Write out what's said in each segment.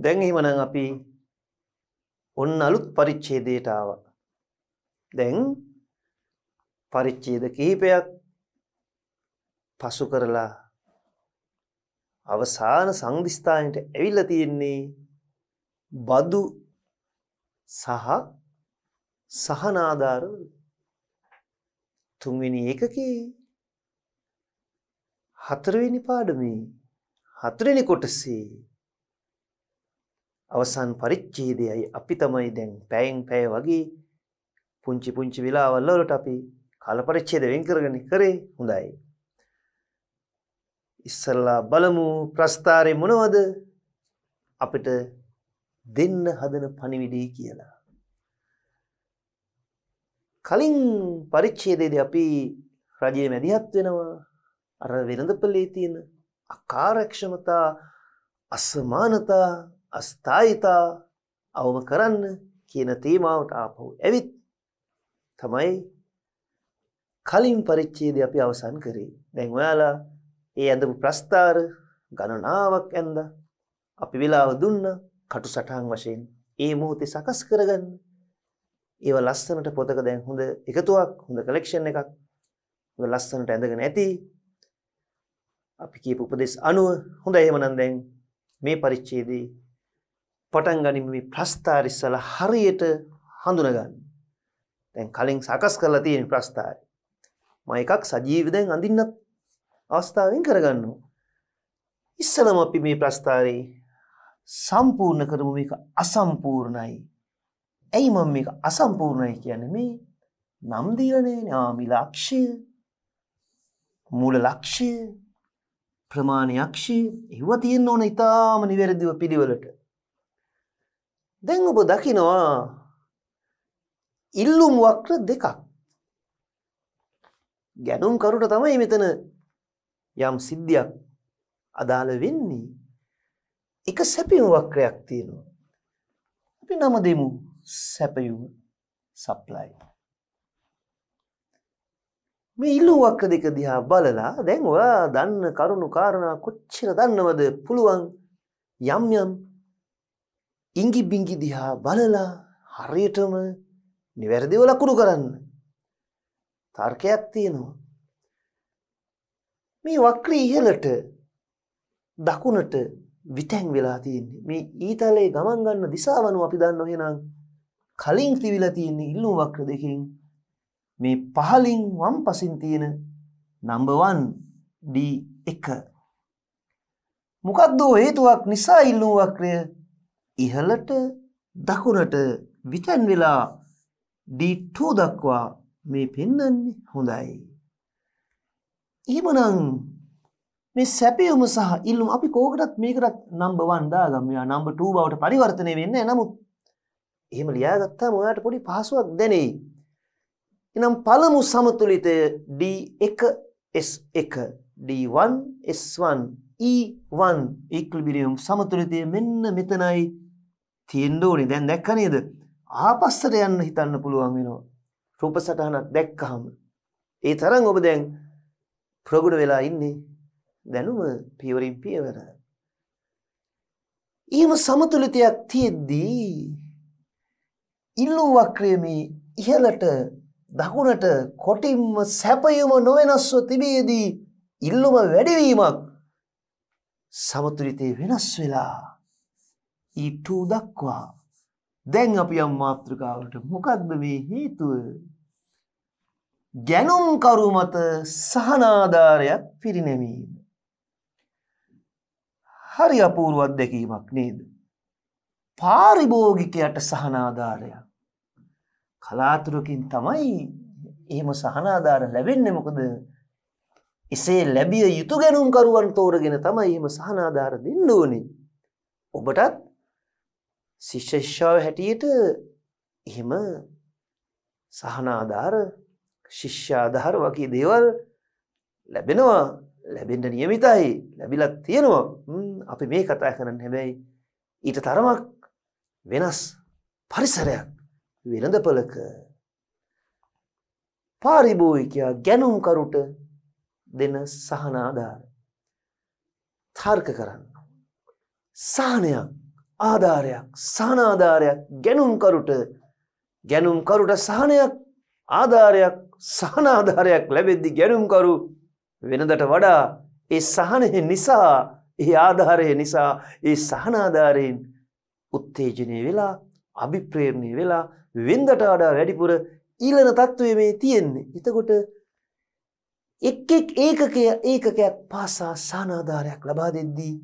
දැන් එහෙමනම් අපි ඔන්න අලුත් පරිච්ඡේදයට ආවා. දැන් පරිච්ඡේද කිහිපයක් පසු කරලා අවසාන සංදිස්ථානයට ඇවිල්ලා තියෙන්නේ බදු සහ සහනාධාර තුන්වෙනි ඒකකේ හතරවෙනි පාඩමේ හතරවෙනි කොටසේ අවසන් පරිච්ඡේදයයි අපි තමයි දැන් පැයෙන් පැය වගේ පුංචි පුංචි වෙලාවල් වලට අපි කාල පරිච්ඡේද වෙන් කරගෙන කරේ හොඳයි. ඉස්සල්ලා බලමු ප්‍රස්තාරේ මොනවද අපිට දෙන්න හදන පණිවිඩය කියලා. කලින් පරිච්ඡේදයේදී අපි රජයේ මැදිහත් වෙනවා අර වෙළඳපළේ තියෙන අකාර්යක්ෂමතා අසමානතා අස්ථායිතා අවම කරන්න කියන තේමාවට ආපහු ඇවිත් තමයි කලින් පරිච්චේද අපි අවසන් කරේ දැන් ඔයාලා ඒ ඇඳපු ප්‍රස්ථාර ගණනාවක් ඇන්ද අපි වෙලාව දුන්න කටු සටහන් වශයෙන් ඒ මොහොතේ සකස් කරගන්න ඒව ලස්සනට පොතක දැන් හොඳ එකතුවක් හොඳ කලෙක්ෂන් එකක් ලස්සනට ඇඳගෙන ඇති අපි කියපු උපදෙස් අනුව හොඳ එහෙමනම් දැන් මේ පරිච්ඡේදයේ පටන් ගනිමු මේ ප්‍රස්ථාර ඉස්සලා හරියට හඳුනගන්න. දැන් කලින් සකස් කරලා තියෙන ප්‍රස්ථාරය. මම එකක් සජීවී දැන් අඳින්නත් අවස්ථාවෙන් කරගන්නවා. ඉස්සලම අපි මේ ප්‍රස්ථාරේ සම්පූර්ණ කරමු මේක අසම්පූර්ණයි. ඇයි මම මේක අසම්පූර්ණයි කියන්නේ මේ නම් දීලනේ නාමි ලක්ෂය මූල ලක්ෂය ප්‍රමාණ යක්ෂය ඒව තියෙන්න ඕන ඉතාම නිවැරදිව පිළිවෙලට. දැන් ඔබ දකිනවා ඉල්ලුම් වක්‍ර දෙකක් ගැනුම් කරුට තමයි මෙතන යම් සිද්ධියක් අදාළ වෙන්නේ එක සැපියුම් වක්‍රයක් තියෙනවා අපි නම දෙමු සැපයුම සප්ලයි මේ ඉල්ලුම් වක්‍ර දෙක දිහා බලලා දැන් ඔයා දන්න කරුණු කාරණා කොච්චර දන්නවද පුළුවන් යම් යම් ඉංගි බිංගි දිහා බලලා හරියටම නිවැරදිව ලකුණු කරන්න. තර්කයක් තියෙනවා. මේ වක්‍රී ඉහලට දකුණට විතැන් වෙලා තියන්නේ මේ ඊතලේ ගමන් ගන්න දිසාවනු අපි දන්න හෙනම් කලින් තිවිලා තියන්නේ ඉල්ලුම් වක්‍ර දෙකින් මේ පහලින් වම් පසින් තියෙන නම්බවන් ඩ එක මොකක්දෝ හේතුවක් නිසා ඉල්ලුම් වක්‍රය ඉහලට දකුණට විතැන් වෙලා ඩීට්ටෝ දක්වා මේ පෙන්නන්නේ හොඳයි. එහෙමනම් මේ සැපියුම සහ ඉල්ලුම් අපි කෝකටත් මේකටත් නම්බ වන්දා ගම්යා නම්බ 2 බවට පරිවර්තනය වෙන්නේ නැහැ නමුත් එහෙම ලියාගත්තාම ඔයාට පොඩි පහසුවක් දැනෙයි. එනම් පළමු සමතුලිතය D1S1 D1S1 E1 ඉක්ලිබිරියම් සමතුලිතය මෙන්න මෙතනයි තීන්දෝනි දැන් දැක්ක නේද ආපස්සට යන්න හිතන්න පුළුවන් වෙනවා රූප සටහනක් දැක්කහම ඒ තරම් ඔබ දැන් ප්‍රගුණ වෙලා ඉන්නේ දැනුම පියවරින් පියවර ඊම සමතුලිතයක් තියෙද්දී ඉල්ලූ වක්‍රයමේ ඉහලට දකුණට කොටින්ම සැපයුම නොවෙනස්ව තිබේදී ඉල්ලුම වැඩිවීමක් සමතුලිතේ වෙනස් වෙලා ඊට දක්වා දැන් අපි යම් මාතෘකාවට මොකක්ද මේ හේතුව ගැනුම්කරු මත සහනාධාරයක් පිරිනැමීම. හරි අපූරුවත් දැකීමක් නේද. පාරිභෝගිකයට සහනාධාරයක්. කලාතුරකින් තමයි එහෙම සහනාධාර ලැබෙන්න මොකද එසේ ලැබිය යුතු ගැනුම්කරුවන් තෝරගෙන තමයි එහෙම සහනාධාර දෙන්න ඕනේ. ඔබටත් ශිෂ්‍ය ශිෂ්‍යාව හැටියට එහෙම සහනාධාර ශිෂ්‍යාධාර වගේ දේවල් ලැබෙනවා ලැබෙන්ට නියමිතයි ලැබිලත් තියෙනවා අපි මේ කතා කරන්න හැබැයි ඊට තරමක් වෙනස් පරිසරයක් වෙළඳපලක පාරිභෝයිකයා ගැනුම්කරුට දෙන සහනාධාර තර්ක කරන්න සානයක් ආධාරයක් සහනාධාරයක් ගැනුම්කරුට ගැනුම්කරුට සහනයක් ආධාරයක් සහනාධාරයක් ලැබෙද්දි ගැනුම්කරු වෙනදට වඩා ඒ සහනය නිසා ඒ ආධාරය නිසා ඒ සහනාධාරයෙන් උත්තේජනය වෙලා අභිප්‍රේරණය වෙලා වෙන්දට වඩා වැඩිපුර ඊලන තත්ත්වය මේ තියෙන්නේ එතකොට එක් එක් ඒකකය ඒකකයක් පාසා සානාධාරයක් ලබා දෙද්දී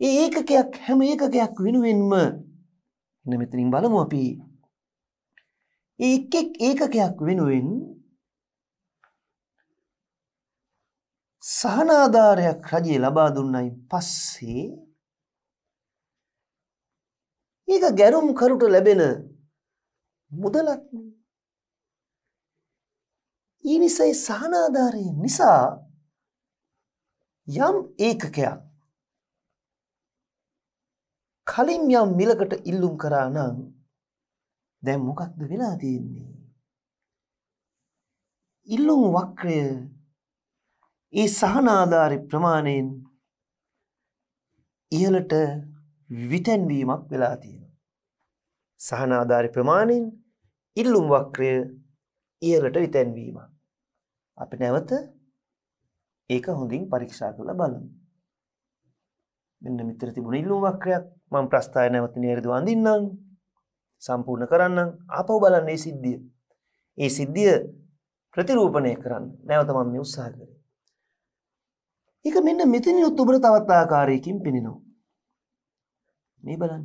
ඒ ඒකකයක් හැම ඒකකයක් වෙනුවෙන්ම එන්න මෙතනින් බලමු අපි ඒ එක් එක් ඒකකයක් වෙනුවෙන් සහනාධාරයක් රජය ලබා දුන්නයි පස්සේ ඒක ගැරුම් කරුට ලැබෙන මුදලත් ඊනිසයි සහනාධාරය නිසා යම් ඒකකයක් කලින් යම් මිලකට ඉල්ලුම් කරා නම් දැන් මොකක්ද වෙලා තියෙන්නේ? ඉල්ලුම් වක්‍රය ඒ සහනාධාරි ප්‍රමාණයෙන් ඉහළට විතැන්වීමක් වෙලා තියෙනවා. සහනාධාරි ප්‍රමාණයෙන් ඉල්ලුම් වක්‍රය ඉහළට විතැන්වීම. අපි නැවත ඒක හොඳින් පරීක්ෂා කරලා බලමු. මෙන්න මෙතන තිබුණ ඉල්ලුම් වක්‍රයක් මං ප්‍රස්ථාය නැවති නියරදු අඳින්නම් සම්පූර්ණ කරන්නම් ආපහු බලන්න ඒ සිද්ධිය. ඒ සිද්ධිය ප්‍රතිරූපණය කරන්න නැවත මම මේ උත්සාහ කරේ. ඒක මෙන්න මෙතනිනුත් ඔබට තවත් ආකාරයකින් පෙනෙනවා. මේ බලන්න.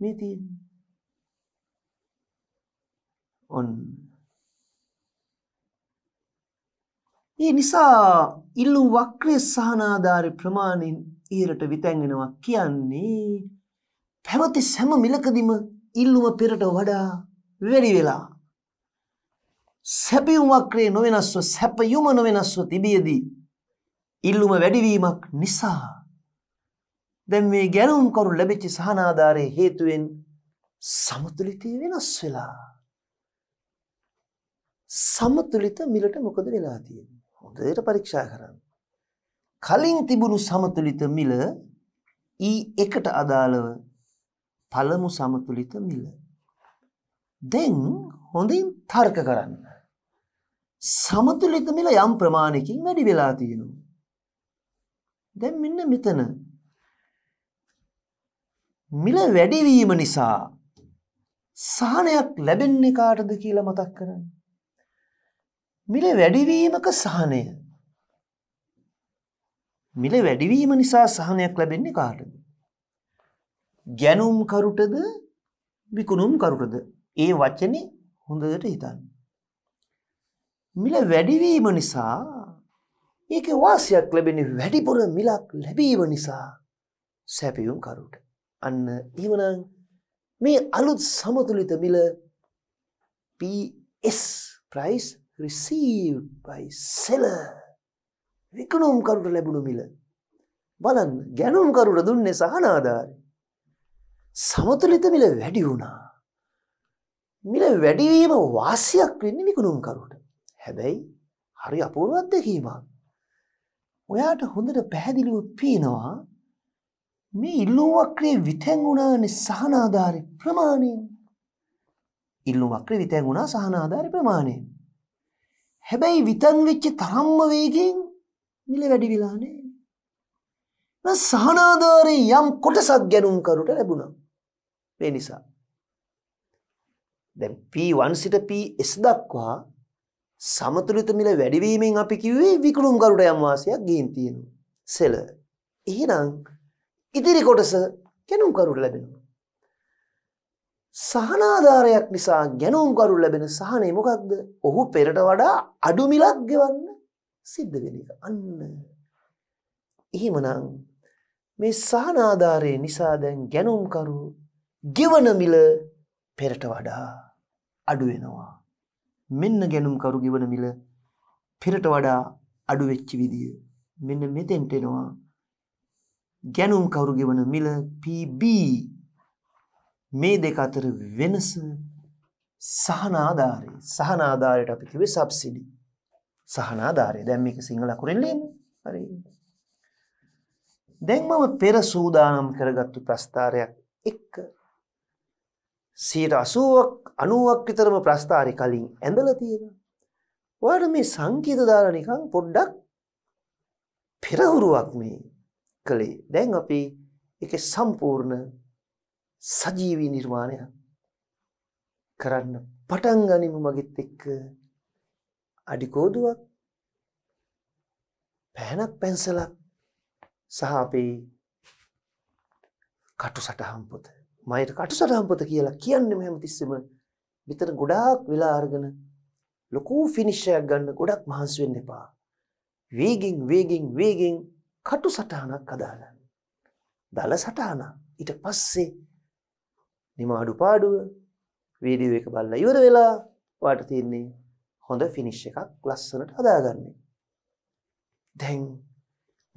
මේ තියෙන. ඔන්න. ඒ නිසා ඉල්ලුම් වක්‍රයේ සහනාධාරී ප්‍රමාණයෙන් ඊරට විතැන්ගෙනවා කියන්නේ පැවති සැම මිලකදිම ඉල්ලුම පෙරට වඩා වැඩි වෙලා. සැපියුම් වක්‍රේ නොවෙනස්ව සැපයුම නොවෙනස්ව තිබියදී. ඉල්ලුම වැඩිවීමක් නිසා. දැන් මේ ගැනුම් කරු ලැබිච්චි සහනාධාරය හේතුවෙන් සමතුලිතය වෙනස් වෙලා. සමතුලිත මිලට මොකද වෙලා තියෙන. හොඳයට පරීක්ෂා කරන්න. කලින් තිබුණු සමතුලිත මිල ඊ එකට අදාළව පළමු සමතුලිත මිල. දැන් හොඳින් තර්ක කරන්න. සමතුලිත මිල යම් ප්‍රමාණයකින් වැඩි වෙලා තියෙනවා. දැන් මෙන්න මෙතන මිල වැඩිවීම නිසා සහනයක් ලැබෙන්නේ කාටද කියලා මතක් කරන්න. මිල වැඩිවීමක සහනය මිල වැඩිවීම නිසා සහනයක් ලැබෙන්නේ කාටද? ගැනුම් කරුටද විකුණුම් කරුටද? ඒ වචනේ හොඳට හිතන්න. මිල වැඩිවීම නිසා ඒකේ වාසියක් ලැබෙන්නේ වැඩිපුර මිලක් ලැබීම නිසා සැපියුම් කරුට. අන්න එහෙමනම් මේ අලුත් සමතුලිත මිල PS price received by seller විකුණුම්කරුට ලැබුණු මිල. බලන්න ගැනුම්කරුට දුන්නේ සහනාධාරය. සමතුලිත මිල වැඩි වුණා. මිල වැඩිවීම වාසියක් වෙන්න විකුණුම්කරුට. හැබැයි හරි අපූරුවත් දෙකීමක්. ඔයාට හොඳට පැහැදිලිව පීනවා මේ ඉල්ලුවක්‍රේ විතැන් වුණානි සහනාධාරි ප්‍රමාණයෙන්. ඉල්ලුවක්‍රේ විතැන් වුණා සහනාධාරි ප්‍රමාණයෙන්. හැබැයි විතන් වෙච්චි තරම්ම වේගෙන් මිල වැඩි වෙලා නෑ. සහනාධාරී යම් කොටසක් ගැනුම් කරුට ලැබුණා. මේ නිසා. දැන් P1 සිට PS දක්වා සමතුලිත මිල වැඩිවීමෙන් අපි කිව්වේ විකුණුම් කරුට යම් වාසියක් ගින් තියෙනවා. සෙල. එහෙනම් ඉතිරි කොටස ගැනුම් කරුට ලැබෙනවා. සහනාධාරයක් නිසා ගැනුම් කරු ලැබෙන සහනය මොකක්ද? ඔහු පෙරට වඩා අඩු මිලක් ගෙවන්න සිද්ධ වෙන එක. අන්න එහෙමනම් මේ සහනාධාරය නිසා දැන් ගැනුම්කරු ගෙවන මිල පෙරට වඩා අඩුවෙනවා. මෙන්න ගැනුම්කරු ගෙවන මිල පෙරට වඩා අඩුවෙච්චි විදිය. මෙන්න මෙතෙන්ට එනවා ගැනුම්කරු ගෙවන මිල PB මේ දෙක අතර වෙනස සහනාධාරය සහනාධාරයට අපි කිව්වේ සබ්සිඩි. සහනාධාරය දැම් මේක සිංහල අකුරින් ලියන්න හරි දැන් මම පෙර සූදානම් කරගත්තු ප්‍රස්ථාරයක් එක්ක සීට අසුවක් අනුවක් විතරම ප්‍රස්ථාරි කලින් ඇඳල තියෙන ඔයට මේ සංකීත දාල නිකං පොඩ්ඩක් පෙරහුරුවක් මේ කළේ දැන් අපි එක සම්පූර්ණ සජීවී නිර්මාණය කරන්න පටන්ගනිමු මගෙත් එක්ක අඩි කෝදුවක් පෑනක් පැන්සලක් සහ අපේ කටු සටහම් පොත මයට කටු සටහම් පොත කියලා කියන්නම හැමතිස්සම විතර ගොඩාක් වෙලා අරගෙන ලොකූ ෆිනිශ්ෂයක් ගන්න ගොඩක් මහන්සුවෙන් එපා වේගින් වේගින් වේගෙන් කටු සටහනක් අදාගන්න දල සටහන ඊට පස්සේ නිමාඩු පාඩුව වීඩියෝ එක බලලා ඉවර වෙලා වාට තියන්නේ හොඳ ෆිනිෂ් එකක් ලස්සනට හදාගන්නේ. දැන්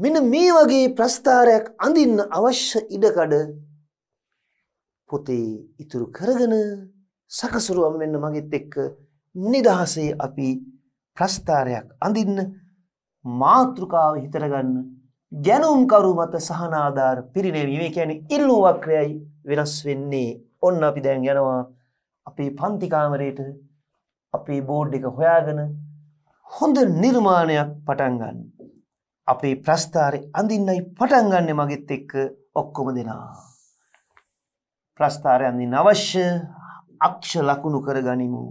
මෙන්න මේ වගේ ප්‍රස්ථාරයක් අඳින්න අවශ්‍ය ඉඩකඩ පොතේ ඉතුරු කරගෙන සකසුරුවම් වෙන්න මගෙත් එක්ක නිදහසේ අපි ප්‍රස්ථාරයක් අඳින්න මාතෘකාව හිතරගන්න ගැනුම්කරු මත සහනාධාර පිරිනැවීම කියන ඉල්ලුවක්‍රයයි වෙනස් වෙන්නේ ඔන්න අපි දැන් යනවා අපේ පන්තිකාමරයට අපේ බෝඩ් එක හොයාගෙන හොඳ නිර්මාණයක් පටන්ගන්න. අපේ ප්‍රස්ථාරය අඳින්නයි පටන්ගන්න මගෙත් එක්ක ඔක්කොම දෙනා. ප්‍රස්ථාරය අඳින් අවශ්‍ය අක්ෂ ලකුණු කර ගනිමු.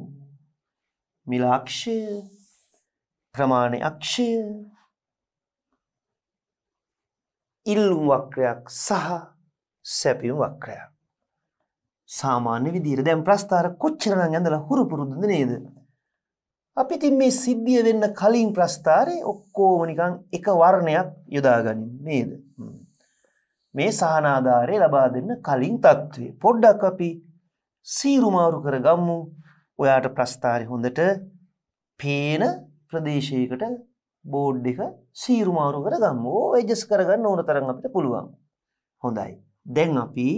මිල අක්ෂය ප්‍රමාණය අක්ෂය ඉල්ලුම් වක්‍රයක් සහ සැපියුම් වක්‍රයක්. සාමාන්‍ය විදිර දැම් ප්‍රස්ථාර කොච්චරන ඇඳල හුරු පුරුදුද නේද. අපි තින් මේ සිද්ධිය වෙන්න කලින් ප්‍රස්ථාරය ඔක්කෝමනිකං එක වර්ණයක් යොදාගනින් නේද. මේ සහනාධාරය ලබා දෙන්න කලින් තත්ත්වේ පොඩ්ඩක් අපි සීරුමාරු කර ගම්මු ඔයාට ප්‍රස්ථාරය හොඳට පේන ප්‍රදේශයකට බෝඩ් එක සීරුමාරු කර ගම්මෝ එජස් කරගන්න ඕන තරන් අපිට පුළුවන් හොඳයි. දැන් අපි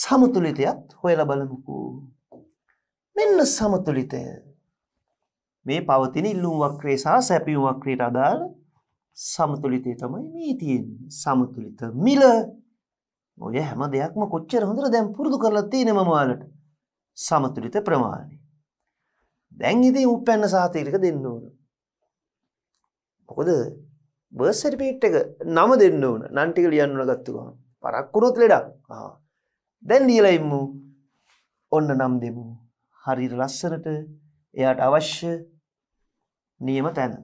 සමතුලිතයත් හොයල බලමුකු. මෙන්න සමතුලිතය. මේ පවතින ඉල්ලුම් වක්‍රේ සහ සැපියුම් වක්‍රයට අදාළ සමතුලිතය තමයි මේ තියෙන් සමතුලිත මිල ඔය හැම දෙයක්ම කොච්චර හොඳර දැම් පුරුදු කරලා තියෙන මමවාලට සමතුලිත ප්‍රමාණය. දැන් ඉතින් උපැන්න සාතීරික දෙන්න ඕන. මොකද බර්සරිපීට් එක නම දෙන්න ඕන නන්ටික ලියන්න ගත්තුවා පරක්කුණොත් ලෙඩක් ආ දැන් දීලා ඉමු. ඔන්න නම් දෙමු. හරියට ලස්සනට එයාට අවශ්‍ය නියම තැන.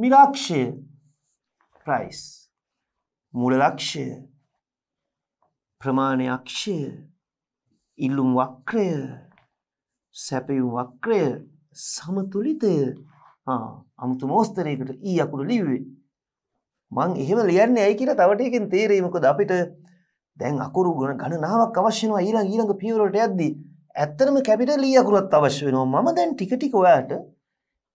මිලක්ෂය price මූල ලක්ෂය ප්‍රමාණ අක්ෂය ඉල්ලුම් වක්‍රය සැපයුම් වක්‍රය සමතුලිතය අමුතු මෝස්තරයකට ඊ අකුඩු ලිව්වේ මං එහෙම ලියන්න ඇයි කියලා තවටයකින් තේරීමකොද අපිට දැන් අකුරු ගුණ ගණනාවක් අවශ්‍යනවා ඊළඟ ඊළඟ පියවරට යද්දී ඇත්තටම කැපිටල් E අකුරක් අවශ්‍ය වෙනවා මම දැන් ටික ටික ඔයාට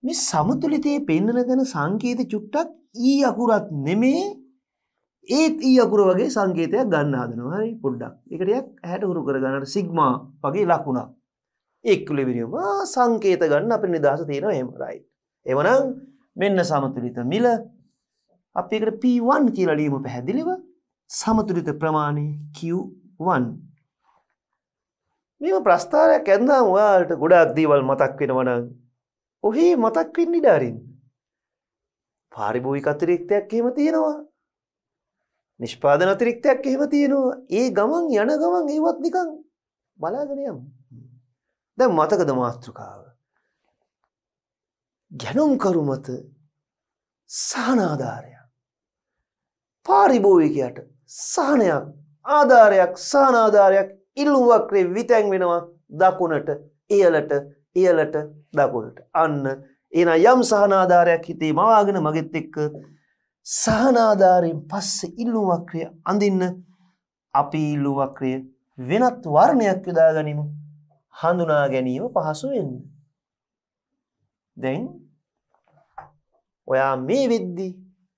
මේ සමතුලිතයේ පෙන්වන දෙන සංකේත චුට්ටක් E අකුරක් නෙමේ ඒත් E අකුර වගේ සංකේතයක් ගන්න හදනවා හරි පොඩ්ඩක් ඒක ටිකක් ඇහැට උරු කරගන්නට සිග්මා වගේ ලකුණක් එක්කුලෙවිරියම සංකේත ගන්න අපේ නිදහස තියෙනවා එහෙම රයිට් එවනම් මෙන්න සමතුලිත මිල අපි එකට P1 කියලා ලියමු පැහැදිලිව සමතුලිත ප්‍රමාණය Q1 මෙම ප්‍රස්ථාරයක් ඇන්නම් ඔයාලට ගොඩක් දේවල් මතක් වෙනවනම් ඔහේ මතක් වෙන්න ඉඩාරින් පාරිභෝගික අතිරික්තයක් එහෙම තියෙනවා නිෂ්පාදන අතිරික්තයක් එහෙම තියෙනවා ඒ ගමන් යන ගමන් ඒවත් නිකන් බලාගෙන යමු දැන් මතකද මාතෘකාව ගැනුම් කරු මත සහනාධාරය පාරිභෝගිකයට සහනයක් ආධාරයක් සහනාධාරයක් ඉල්ලුවක්‍රේ විතැන් වෙනවා දකුණට ඉහලට ඉහලට දකුණට අන්න එන යම් සහනාධාරයක් හිතේ මවාගෙන මගෙත් එක්ක සහනාධාරයෙන් පස්සේ ඉල්ලුවක්‍රය අඳින්න අපි ඉල්ලුවක්‍රය වෙනත් වර්ණයක් යොදා ගනිමු හඳුනා ගැනීම පහසු වෙන්න. දැන් ඔයා මේ වෙද්දි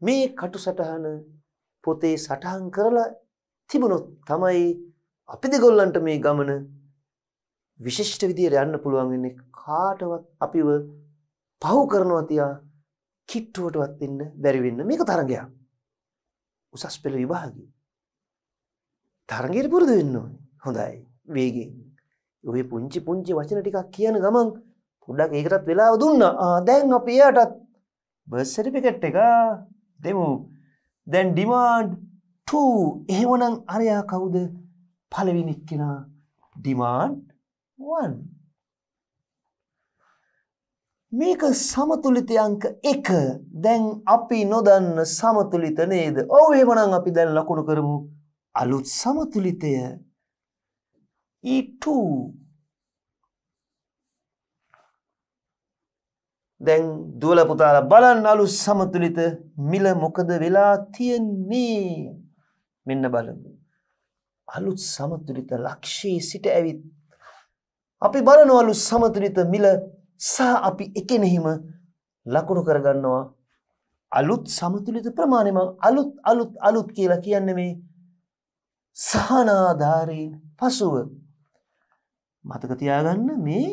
මේ කටු සටහන පොතේ සටහන් කරලා තිබුණොත් තමයි අපි දෙගොල්ලන්ට මේ ගමන විශිෂ්ට විදියට යන්න පුළුවන් වෙන්නේ කාටවත් අපිව පහු කරනවා තියා කිට්ටුවටවත් ඉන්න බැරි වෙන්න මේක තරගයක්. උසස් පෙළ විභාගය. තරගයට පුරුදු වෙන්න ඕනේ. හොඳයි. වේගෙන්. ඔය පුංචි පුංචි වචන ටිකක් කියන ගමන් පොඩ්ඩක් ඒකටත් වෙලාව දුන්නා. ආ දැන් අපි එයාටත් බර්ත් සර්ටිෆිකේට් එක දෙමු. දැන් ඩිමාන්ඩ් 2 එහෙමනම් අරයා කවුද පළවෙනි කෙනා ඩිමාන්ඩ් 1 මේක සමතුලිත අංක 1 දැන් අපි නොදන්න සමතුලිත නේද ඔව් එහෙමනම් අපි දැන් ලකුණු කරමු අලුත් සමතුලිතය E2 දැන් දුවල පුතාල බලන්න අලු සමතුලිත මිල මොකද වෙලා තියෙන්නේ මෙන්න බලමු. අලුත් සමතුලිත ලක්ෂයේ සිට ඇවිත්. අපි බලනවලු සමතුලිත මිල සහ අපි එකනෙහිම ලකුණු කරගන්නවා අලුත් සමතුලිත ප්‍රමාණයම අලුත් අලුත් අලුත් කියලා කියන්න මේ සහනාධාරයෙන් පසුව මතක තියාගන්න මේ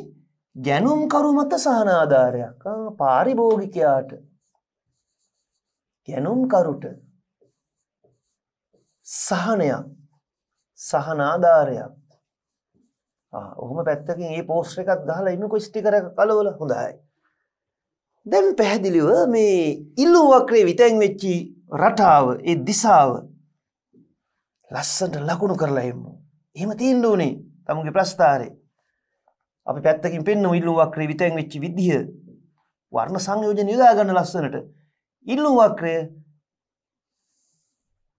ගැනුම් කරු මත සහනාධාරයක් පාරිභෝගිකයාට ගැනුම් කරුට සහනයක් සහනාධාරයක් ඔහොම පැත්තකින් ඒ පෝස්ට් එකත් ගහලා ඉන්නකො ස්ටිකර කලවල හොඳයි. දැන් පැහැදිලිව මේ ඉල්ලු වක්‍රේ විතැන් වෙච්චි රටාව ඒ දිසාව ලස්සට ලකුණු කරලා එම්මු. එහෙම තීන්දුවනේ තමුගේ ප්‍රස්ථාරේ. අපි පැත්තකින් පෙන්න ඉල්ලුවක්‍රේ විතැන් වෙච්චි විදිහ වර්ණ සංයෝජන යොදාගන්න ලස්සනට ඉල්ලුවක්‍රය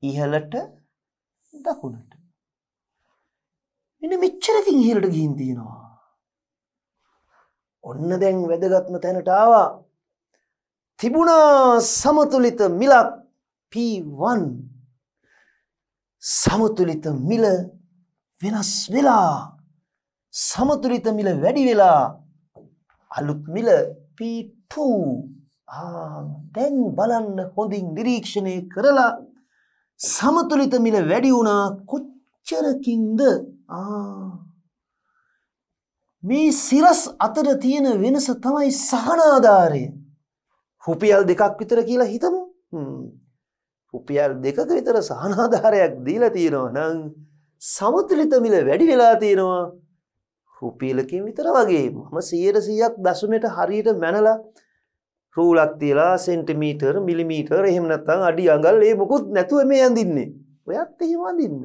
ඉහලට දකුණට මෙන්න මෙච්චරකින් ඉහලට ගිහින් තියෙනවා ඔන්න දැන් වැදගත්ම තැනට ආවා තිබුණා සමතුලිත මිලක් P1 සමතුලිත මිල වෙනස් වෙලා සමතුලිත මිල වැඩි වෙලා අලුත් මිල P2 දැන් බලන්න හොඳින් නිරීක්ෂණය කරලා සමතුලිත මිල වැඩි වුණා කොච්චරකින්ද මේ සිරස් අතර තියෙන වෙනස තමයි සහනාධාරය රුපියල් දෙකක් විතර කියලා හිතමු රුපියල් දෙකක විතර සහනාධාරයක් දීලා තියෙනවා නම් සමතුලිත මිල වැඩි වෙලා තියෙනවා රුපියලකින් විතර වගේ මම සියයට සියයක් දසුමට හරියට මැනලා රූලක් තියලා සෙන්ටිමීටර් මිලිමීටර් එහෙම නැත්තං අඩි අඟල් ඒ මොකුත් නැතුව මේ ඇඳින්නේ ඔයත් එහෙම අඳින්න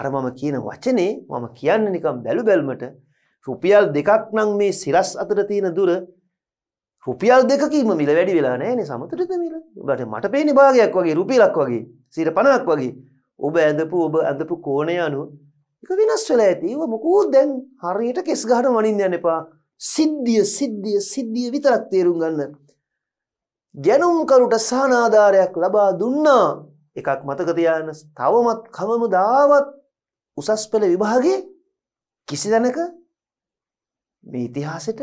අර මම කියන වචනේ මම කියන්න නිකම් බැලු බැල්මට රුපියල් දෙකක් නම් මේ සිරස් අතර තියෙන දුර රුපියල් දෙකීම මිල වැඩි වෙලා නෑනේ සමතරිත මිල ඔබට මට පේනි භාගයක් වගේ රුපියලක් වගේ සිර පණක් වගේ ඔබ ඇඳපු ඔබ ඇඳපු කෝණය අනුව එක වෙනස් වෙලා ඇති ඒව මොකෝ දැන් හරියට කෙස් ගහට වනින්න යන්න එපා සිද්ධිය සිද්ධිය සිද්ධිය විතරක් තේරුම් ගන්න ගැනුම්කරුට සහනාධාරයක් ලබා දුන්නා එකක් මතක තියාගන්න තවමත් කවමදාවත් උසස් පෙළ විභාගේ කිසි දැනක මේ ඉතිහාසෙට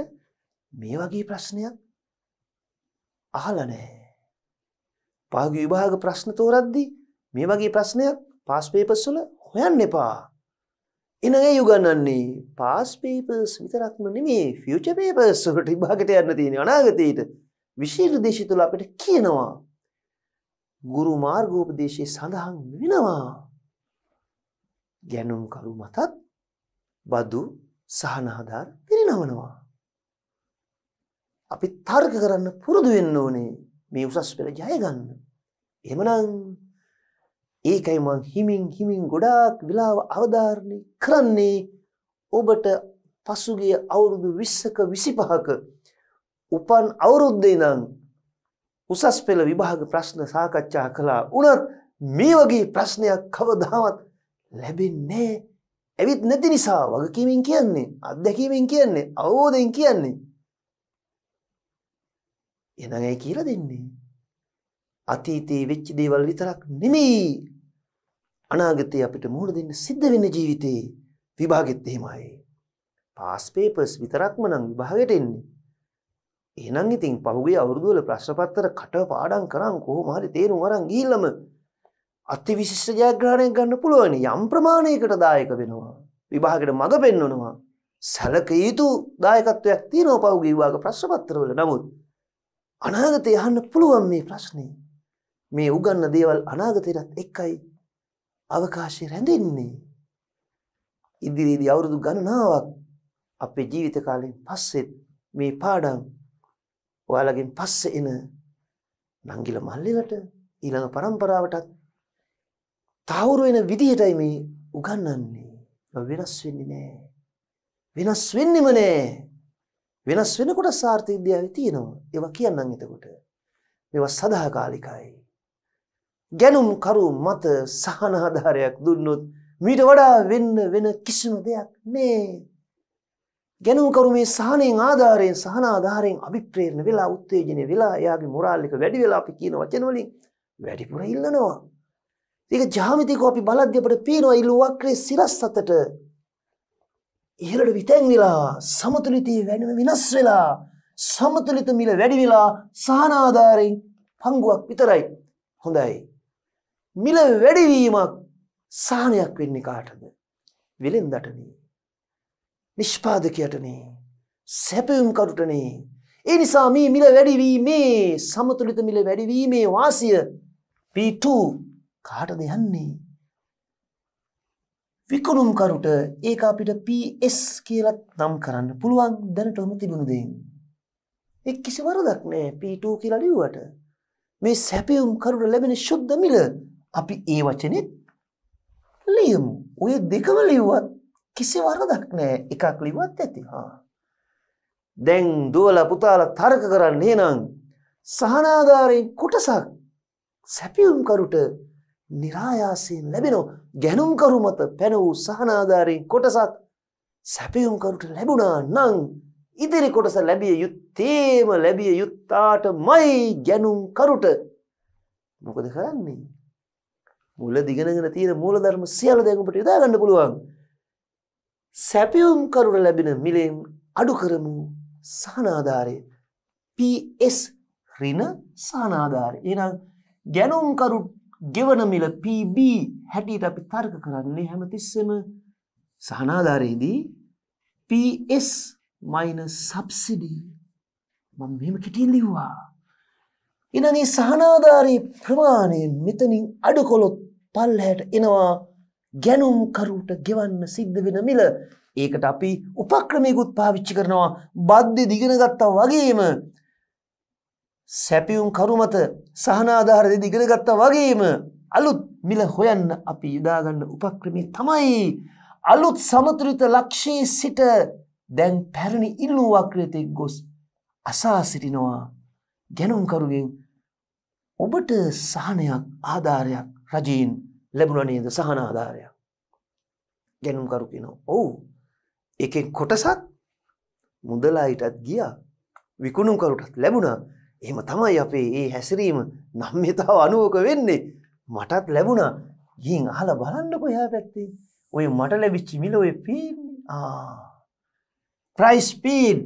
මේ වගේ ප්‍රශ්නයක් අහලා නැහැ. පාග විභාග ප්‍රශ්න තෝරද්දී මේ වගේ ප්‍රශ්නයක් පාස් පේපර්ස් වල හොයන්න එපා. එන ඒ යුගන්නන්නේ පාස් පේපර්ස් විතරක්ම නෙමේ ෆියච පේපර්ස් වලට විභාගට යන්න තියෙන අනාගතයට විශේෂ දේශය තුළ අපිට කියනවා ගුරු මාර්ගෝපදේශය සඳහන් වෙනවා ගැනුම්කරු මතත් බදු සහනහදාර පිරිනවනවා. අපි තර්ක කරන්න පුරුදු වෙන්න ඕනේ මේ උසස් පෙළ ජයගන්න. එමනම් ඒකයි මං හිමින් හිමින් ගොඩාක් වෙලාව අවධාරණය කරන්නේ ඔබට පසුගිය අවුරුදු 20ක 25ක උපන් අවුරුද්දේ නම් උසස් පෙළ විභාග ප්‍රශ්න සාකච්ඡා කළා. උනත් මේ වගේ ප්‍රශ්නයක් කවදාවත් ලැබෙන්නේ ඇවිත් නැති නිසා වගකීමෙන් කියන්නේ අත්දැකීමෙන් කියන්නේ අවබෝධයෙන් කියන්නේ එහෙනම් ඇයි කියලා දෙන්නේ අතීතයේ වෙච්ච දේවල් විතරක් නෙමෙයි අනාගතේ අපිට මුහුණ දෙන්න සිද්ධ වෙන ජීවිතේ විභාගෙත් එහෙමයි. පාස් පේපර්ස් විතරක්ම නම් විභාගෙට එන්නේ. එහෙනම් ඉතින් පහුගිය අවුරුදු වල ප්‍රශ්න පත්‍ර කට පාඩම් කරන් කොහොම හරි තේරුම් අරන් ගිහිල්ලම අතිවිශිෂ්ට ජයග්‍රහණයක් ගන්න පුළුවන් යම් ප්‍රමාණයකට දායක වෙනවා. විභාගෙට මඟ පෙන්වනවා. සැලකිය යුතු දායකත්වයක් තියෙනවා පහුගිය විභාග ප්‍රශ්න පත්‍රවල. නමුත් අනාගතේ අහන්න පුළුවන් මේ ප්‍රශ්නේ. මේ උගන්න දේවල් අනාගතයටත් එක්කයි අවකාශය රැඳෙන්නේ. ඉදිරියේදී අවුරුදු ගණනාවක් අපේ ජීවිත කාලයෙන් පස්සෙත් මේ පාඩම් ඔයාලගෙන් පස්සේ එන නංගිල මල්ලෙලට ඊළඟ પરම්පරාවටත් තවුරු වෙන විදිහටයි මේ උගන්වන්නේ වෙනස් වෙන්නේ නෑ වෙනස් වෙන්නෙම නෑ වෙනස් වෙනකොට සාර්ථක විද්‍යාවේ තියෙනවා ඒවා කියන්නම් එතකොට මේවා සදාකාලිකයි ගැනුම්කරු මත සහනාධාරයක් දුන්නොත් මීට වඩා වෙන්න වෙන කිසිම දෙයක් නෑ. ගැනුම්කරු මේ සහනයෙන් ආධාරයෙන් සහනාධාරයෙන් අභිප්‍රේරණ වෙලා උත්තේජනය වෙලා යාගේ මොරාල්ලික වැඩි වෙලා අපි කියන වචනවලින් වැඩිපුර ඉල්ලනවා. ඒක ජාමිතික අපි බලද්‍යපට පේනවා ඉල්ලුවක්‍රේ සිරස් සතට ඉහළට විතැන් වෙලා සමතුලිතය වෙනම වෙනස් වෙලා සමතුලිත මිල වැඩි වෙලා සහනාධාරයෙන් පංගුවක් විතරයි හොඳයි මිල වැඩිවීමක් සානයක් වෙන්නේ කාටද වෙළෙන්දටනේ නිෂ්පාදකයටනේ සැපයුම්කරුටනේ ඒ නිසා මේ මිල වැඩිවීමේ සමතුලිත මිල වැඩිවීමේ වාසිය P2 කාටද යන්නේ විකුණුම්කරුට ඒක අපිට PS කියලත් නම් කරන්න පුළුවන් දැනටම තිබුණ දෙයින්. එක් කිසි වරදක් නෑ P2 කියලා ලිව්වට මේ සැපියුම් කරුට ලැබෙන ශුද්ධ මිල අපි ඒ වචනෙත් ලියමු. ඔය දෙකම ලිව්වත් කිසි වරදක් නෑ. එකක් ලිව්වත් ඇති. හා. දැන් දුවලා පුතාලා තර්ක කරන්නේ නම් සහනාධාරයෙන් කොටසක් සැපියුම් කරුට નિરાයාසයෙන් ලැබෙනවා. ගැනුම් කරු මත පැන වූ සහනාධාරයෙන් කොටසක් සැපියුම් කරුට ලැබුණා නම් ඉදිරි කොටස ලැබිය යුත්තේම ලැබිය යුත්තාටමයි ගැනුම් කරුට මොකද කරන්නේ මුල දිගනගෙන තියෙන මූලධර්ම සියලු දේ ඔබට යොදා ගන්න පුළුවන්. සැපියුම් කරුණ ලැබෙන මිලෙන් අඩු කරමු සහනාධාරය. PS ඍණ සහනාධාරය. එහෙනම් ගැනුම් කරු ගෙවන මිල PB හැටියට අපි තර්ක කරන්නේ හැමතිස්සෙම සහනාධාරයේදී PS සබ්සිඩි මම මෙහෙම කෙටියෙන් ලිව්වා. ඉනනි සහනාධාරී ප්‍රමාණය මෙතනින් අඩු කොළොත් පල්ලහැට එනවා ගැනුම්කරුට ගෙවන්න සිද්ධ වෙන මිල ඒකට අපි උපක්‍රමයකුත් පාවිච්චි කරනවා බද්ධ දිගෙනගත්තා වගේම සැපියුම් කරුමත සහනාධාරද දිගෙනගත්තා වගේම අලුත් මිල හොයන්න අපි යුදාගන්න උපක්‍රමේ තමයි අලුත් සමතුරිත ලක්ෂයේ සිට දැන් පැරණි ඉල්ලූ වක්‍රතෙක් ගොස් අසා සිටිනවා ගැනුම්කරුවෙන් ඔබට සහනයක් ආධාරයක් රජීන් ලැබුණනේද සහනාධාරයක් ගැනුම්කරුකින ඔවු එකෙන් කොටසක් මුදලායිටත් ගිය විකුණුම්කරුටත් ලැබුණ එහෙම තමයි අපේ ඒ හැසිරීම නම්්‍යතාව අනුවක වෙන්නේ මටත් ලැබුණ ගින් අහල බලන්නක ඔයා පැත්තේ ඔය මට ලැබිච්චි මිල ඔය පීන් ප්‍රයිස්පීඩ්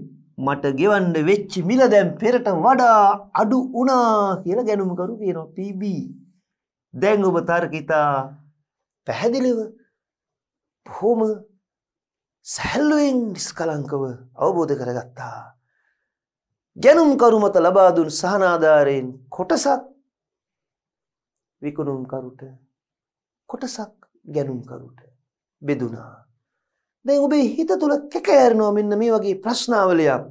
මට ගෙවන්න වෙච්චි මිල දැම් පෙරට වඩා අඩු උනා කියල ගැනුම්කරු කියනවා පිබී දැන් ඔබ තර්කිතා පැහැදිලිව බොහොම සැල්ලුවෙන් නිස්කලංකව අවබෝධ කරගත්තා. ගැනුම්කරුමත ලබාදුන් සහනාධාරයෙන් කොටසක් විකුණුම්කරුට කොටසක් ගැනුම්කරුට බෙදුනා. දැන් ඔබේ හිත තුළ කැකෑරනවා මෙන්න මේ වගේ ප්‍රශ්නාවලයක්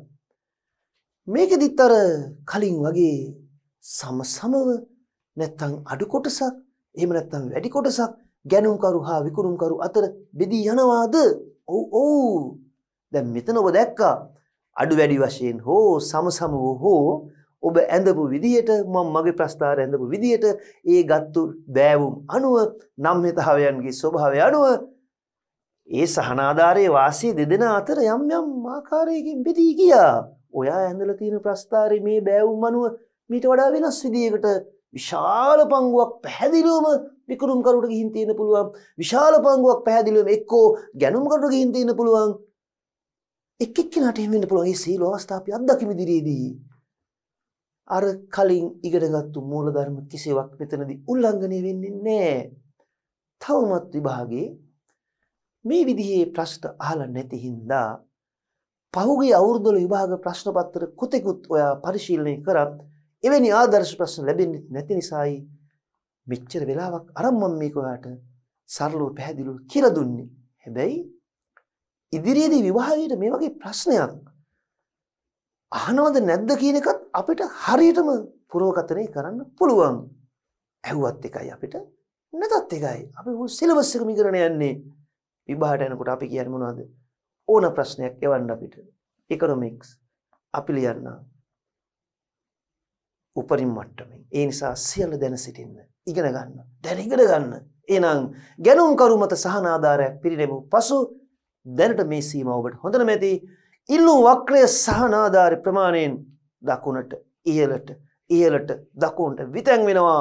මේකෙදිත් අර කලින් වගේ සමසමව නැත්නම් අඩු කොටසක් එහෙම නැත්නම් වැඩි කොටසක් ගැනුම්කරු හා විකුණුම්කරු අතර බෙදී යනවාද? ඔව් ඔව්. දැන් මෙතන ඔබ දැක්කා අඩු වැඩි වශයෙන් හෝ සමසමව හෝ ඔබ ඇඳපු විදියට මම මගේ ප්‍රස්ථාර ඇඳපු විදියට ඒ ගත්තු බෑවුම් අනුව නම්හිතහවයන්ගේ ස්වභාවය අනුව ඒ සහනාධාරයේ වාසී දෙදෙනා අතර යම් යම් ආකාරයකින් බෙදී ගියා. ඔයා ඇඳලා තියෙන ප්‍රස්ථාරේ මේ බෑවුම් අනුව මීට වඩා වෙනස් විදියකට විශාල පංගුවක් පැහැදිලුවම විකුණුම්කරුට ගිහින් තියෙන පුළුවන් විශාල පංගුවක් පැහැදිලුවම එක්කෝ ගැනුම්කරුට ගිහින් තියෙන පුළුවන් එක් එක්කෙනාට එහෙම වෙන්න පුළුවන් මේ සීල අවස්ථා අපි අත්දකිමු ඉදිරියේදී අර කලින් ඉගෙනගත්තු මූලධර්ම කිසිවක් මෙතනදී උල්ලංඝනය වෙන්නේ නැහැ තවමත් විභාගේ මේ විදිහේ ප්‍රශ්න අහලා නැති හින්දා පහුගිය අවුරුද්දල විභාග ප්‍රශ්න පත්‍ර කොතෙකුත් ඔයා පරිශීලනය කරත් එවැනි ආදර්ශ ප්‍රශ්න ලැබෙන්නේ නැති නිසායි මෙච්චර වෙලාවක් අරන් මම මේක ඔයාට සරලව පැහැදිලිව කියලා දුන්නේ. හැබැයි ඉදිරියේදී විවාහයේදී මේ වගේ ප්‍රශ්නයක් අහනවද නැද්ද කියන එකත් අපිට හරියටම පුරවකතනය කරන්න පුළුවන්. ඇහුවත් එකයි අපිට නැතත් එකයි. අපි මුළු සිලබස් එකම ඉගෙන යන්නේ. විභාගයට යනකොට අපි කියන්නේ මොනවද? ඕන ප්‍රශ්නයක් එවන්න අපිට. economics අපි ලියන්නා උපරිම මට්ටමින්. ඒ නිසා සියල්ල දැන සිටින්න. ඉගෙන ගන්න. දැන ඉගෙන ගන්න. එහෙනම් ගැනුම් කරු මත සහන ආධාරයක් පිරිනැමු. පසු දැනට මේ සීමාව ඔබට හොඳම ඇති. ඉල්ලුම් වක්‍රය සහන ආධාර ප්‍රමාණයෙන් දකුණට, ඉහළට, ඉහළට, දකුණට විතැන් වෙනවා.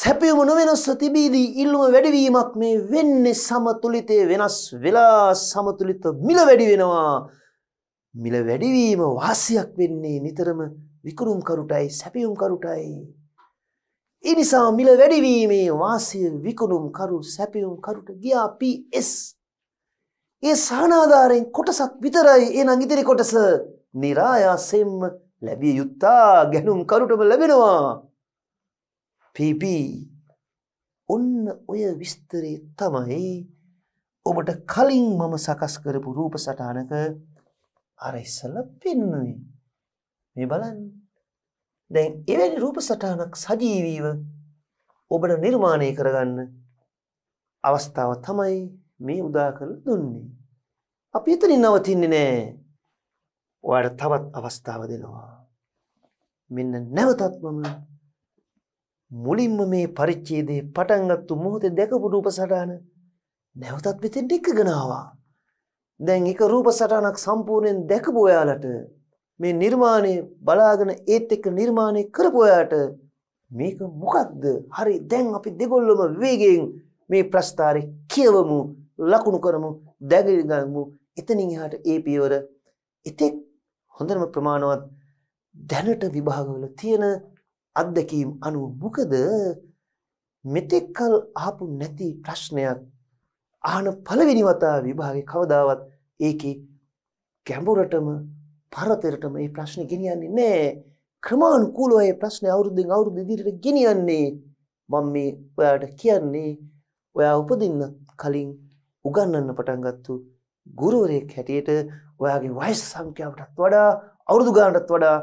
සැපයම නොවෙනස්ව තිබීදී ඉල්ලුම වැඩිවීමක් මේ වෙන්නේ සමතුලිතය වෙනස් වෙලා සමතුලිත මිල වැඩි වෙනවා. මිල වැඩිවීම වාසියක් වෙන්නේ නිතරම විකුණුම්කරුටයි සැපියුම්කරුටයි. එනිසා මිල වැඩිවීමේ වාසිය විකුණුම්කරු සැපියුම්කරුට ගියා PS. ඒ සහනාධාරයෙන් කොටසක් විතරයි එනං ඉදිරි කොටස නිරායාසෙන්ම ලැබිය යුත්තා ගැනුම් කරුටම ලැබෙනවා. PP ඔන්න ඔය විස්තරේ තමයි ඔබට කලින් මම සකස් කරපු රූප සටහනක අර ඉස්සලා පෙන්නුවේ. මේ බලන්න. දැන් එවැනි රූප සටහනක් සජීවීව ඔබට නිර්මාණය කරගන්න අවස්ථාව තමයි මේ උදා කරලා දුන්නේ. අපි එතනින් නවතින්නේ නෑ. ඔයාට තවත් අවස්ථාව දෙනවා. මෙන්න නැවතත් මම මුලින්ම මේ පරිච්ඡේදයේ පටන් ගත්තු මොහොතේ දැකපු රූප සටහන නැවතත් මෙතෙන්ට එක්කගෙන ආවා. දැන් එක රූප සටහනක් සම්පූර්ණයෙන් දැකපු ඔයාලට මේ නිර්මාණය බලාගෙන ඒත් එක්ක නිර්මාණය කරපු ඔයාට මේක මොකක්ද? හරි දැන් අපි දෙගොල්ලම වේගයෙන් මේ ප්‍රස්තාරේ කියවමු, ලකුණු කරමු, දැගිගමු. එතනින් එහාට ඒ පියවර ඉතින් හොඳම ප්‍රමාණවත් දැනට විභාගවල තියෙන අත්දැකීම් අනුව මොකද මෙතෙක්කල් අහපු නැති ප්‍රශ්නයක් අහන පළවෙනි වතාව විභාගේ කවදාවත් ඒකේ ගැඹුරටම පරතරටම මේ ප්‍රශ්නේ ගෙනියන්නේ නැහැ. ක්‍රමානුකූලව මේ ප්‍රශ්නේ අවුරුද්දෙන් අවුරුදු ඉදිරියට ගෙනියන්නේ. මම මේ ඔයාට කියන්නේ ඔයා උපදින්න කලින් උගන්වන්න පටන් ගත්තු ගුරුවරයෙක් හැටියට ඔයාගේ වයස් සංඛ්‍යාවටත් වඩා අවුරුදු ගානටත් වඩා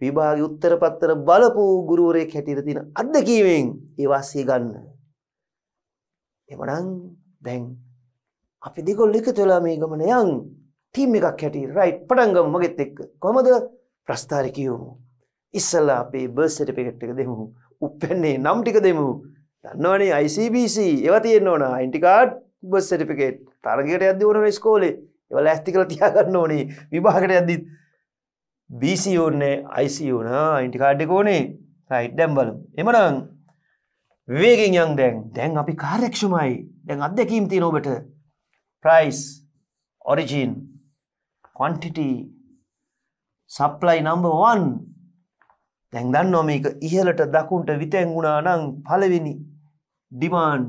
විභාගේ උත්තර පත්තර බලපු ගුරුවරයෙක් හැටියට තියෙන අත්දැකීමෙන් ඒ වාසිය ගන්න. එමනම් දැන් අපි දෙකොල් එක තුලා මේ ගමන යන් ටීම් එකක් හැටි රයිට් පටන්ගම මගෙත් එක්ක කොමද ප්‍රස්ථාරි කියවමු ඉස්සල්ලා අපේ බර්ස් සටිපිකට් එක දෙමු උපෙන්නේ නම් ටික දෙමු දන්නවනේ ICBC ඒව තියෙන්න ඕන අයින්ටිකාඩ් බස් සටිපිකේට් තරගයට ඇද ඕන ස්කෝලේ එවල ඇස්ති කළ තියාගන්න ඕනේ විභාගට ඇද්දිත් BC ඕන්නේ IC ඕන අයින්ටිකාඩ් එක ඕනේ රයිට් දැම්බලම් එමනම් වේගෙන් යන් දැන් දැන් අපි කාර්යක්ෂමයි දැන් අත්දැකීම් තියෙන ඔබට price origin quantity supply number 1 දැන් දන්නවා මේක ඉහළට දකුණට විතැන්ගුණා නම් පළවෙනි demand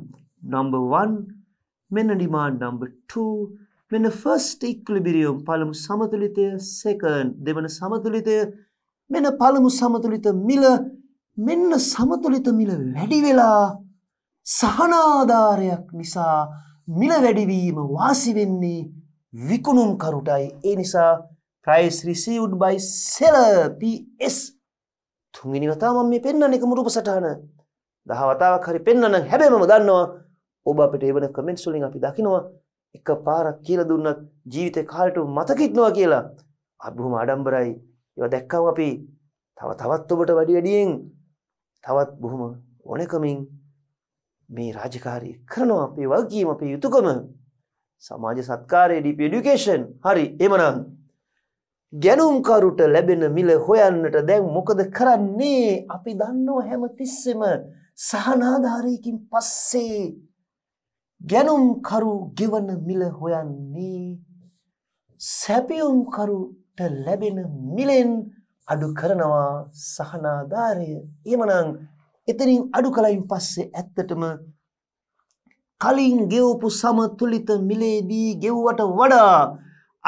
number 1 මෙන්න demand number 2 මෙන්න first equilibrium පළමු සමතුලිතය second දෙවන සමතුලිතය මෙන්න පළමු සමතුලිත මිල මෙන්න සමතුලිත මිල වැඩි වෙලා සහනාධාරයක් නිසා මිල වැඩිවීම වාසි වෙන්නේ විකුණුම් කරුටයි ඒ නිසා ප්‍රයිස් රිසිවුඩ් බයි සෙලපස් තුන්ගනි වතා මම මේ පෙන්න්න එක මුරුප සටහන දහවතාවක් හරි පෙන්න්න හැබැම දන්නවා ඔබ අපට එවන කමෙන්ට් සුලින් අපි දකිනවා එක පාරක් කියල දුන්නත් ජීවිත කාලට මතකිත්නවා කියලා අබ්‍රහම අඩම්බරයි ඒව දැක්කව අපි තව තවත් ඔබට වැඩි වැඩියෙන් තවත් බොහොම ඕනකමින් මේ රාජකාරී කරනවා අපේ වගකීම අපේ යුතුයකම සමාජ සත්කාරයේ DP education හරි එමනම් ගැනුම්කරුට ලැබෙන මිල හොයන්නට දැන් මොකද කරන්නේ අපි දන්නව හැම තිස්සෙම සහනාධාරයකින් පස්සේ ගැනුම්කරු ගෙවන මිල හොයන්නේ සැපියුම්කරුට ලැබෙන මිලෙන් අඩු කරනවා සහනාධාරය. එහෙමනම් එතනින් අඩු කලින් පස්සේ ඇත්තටම කලින් ගෙවපු සමතුලිත මිලේදී ගෙව්වට වඩා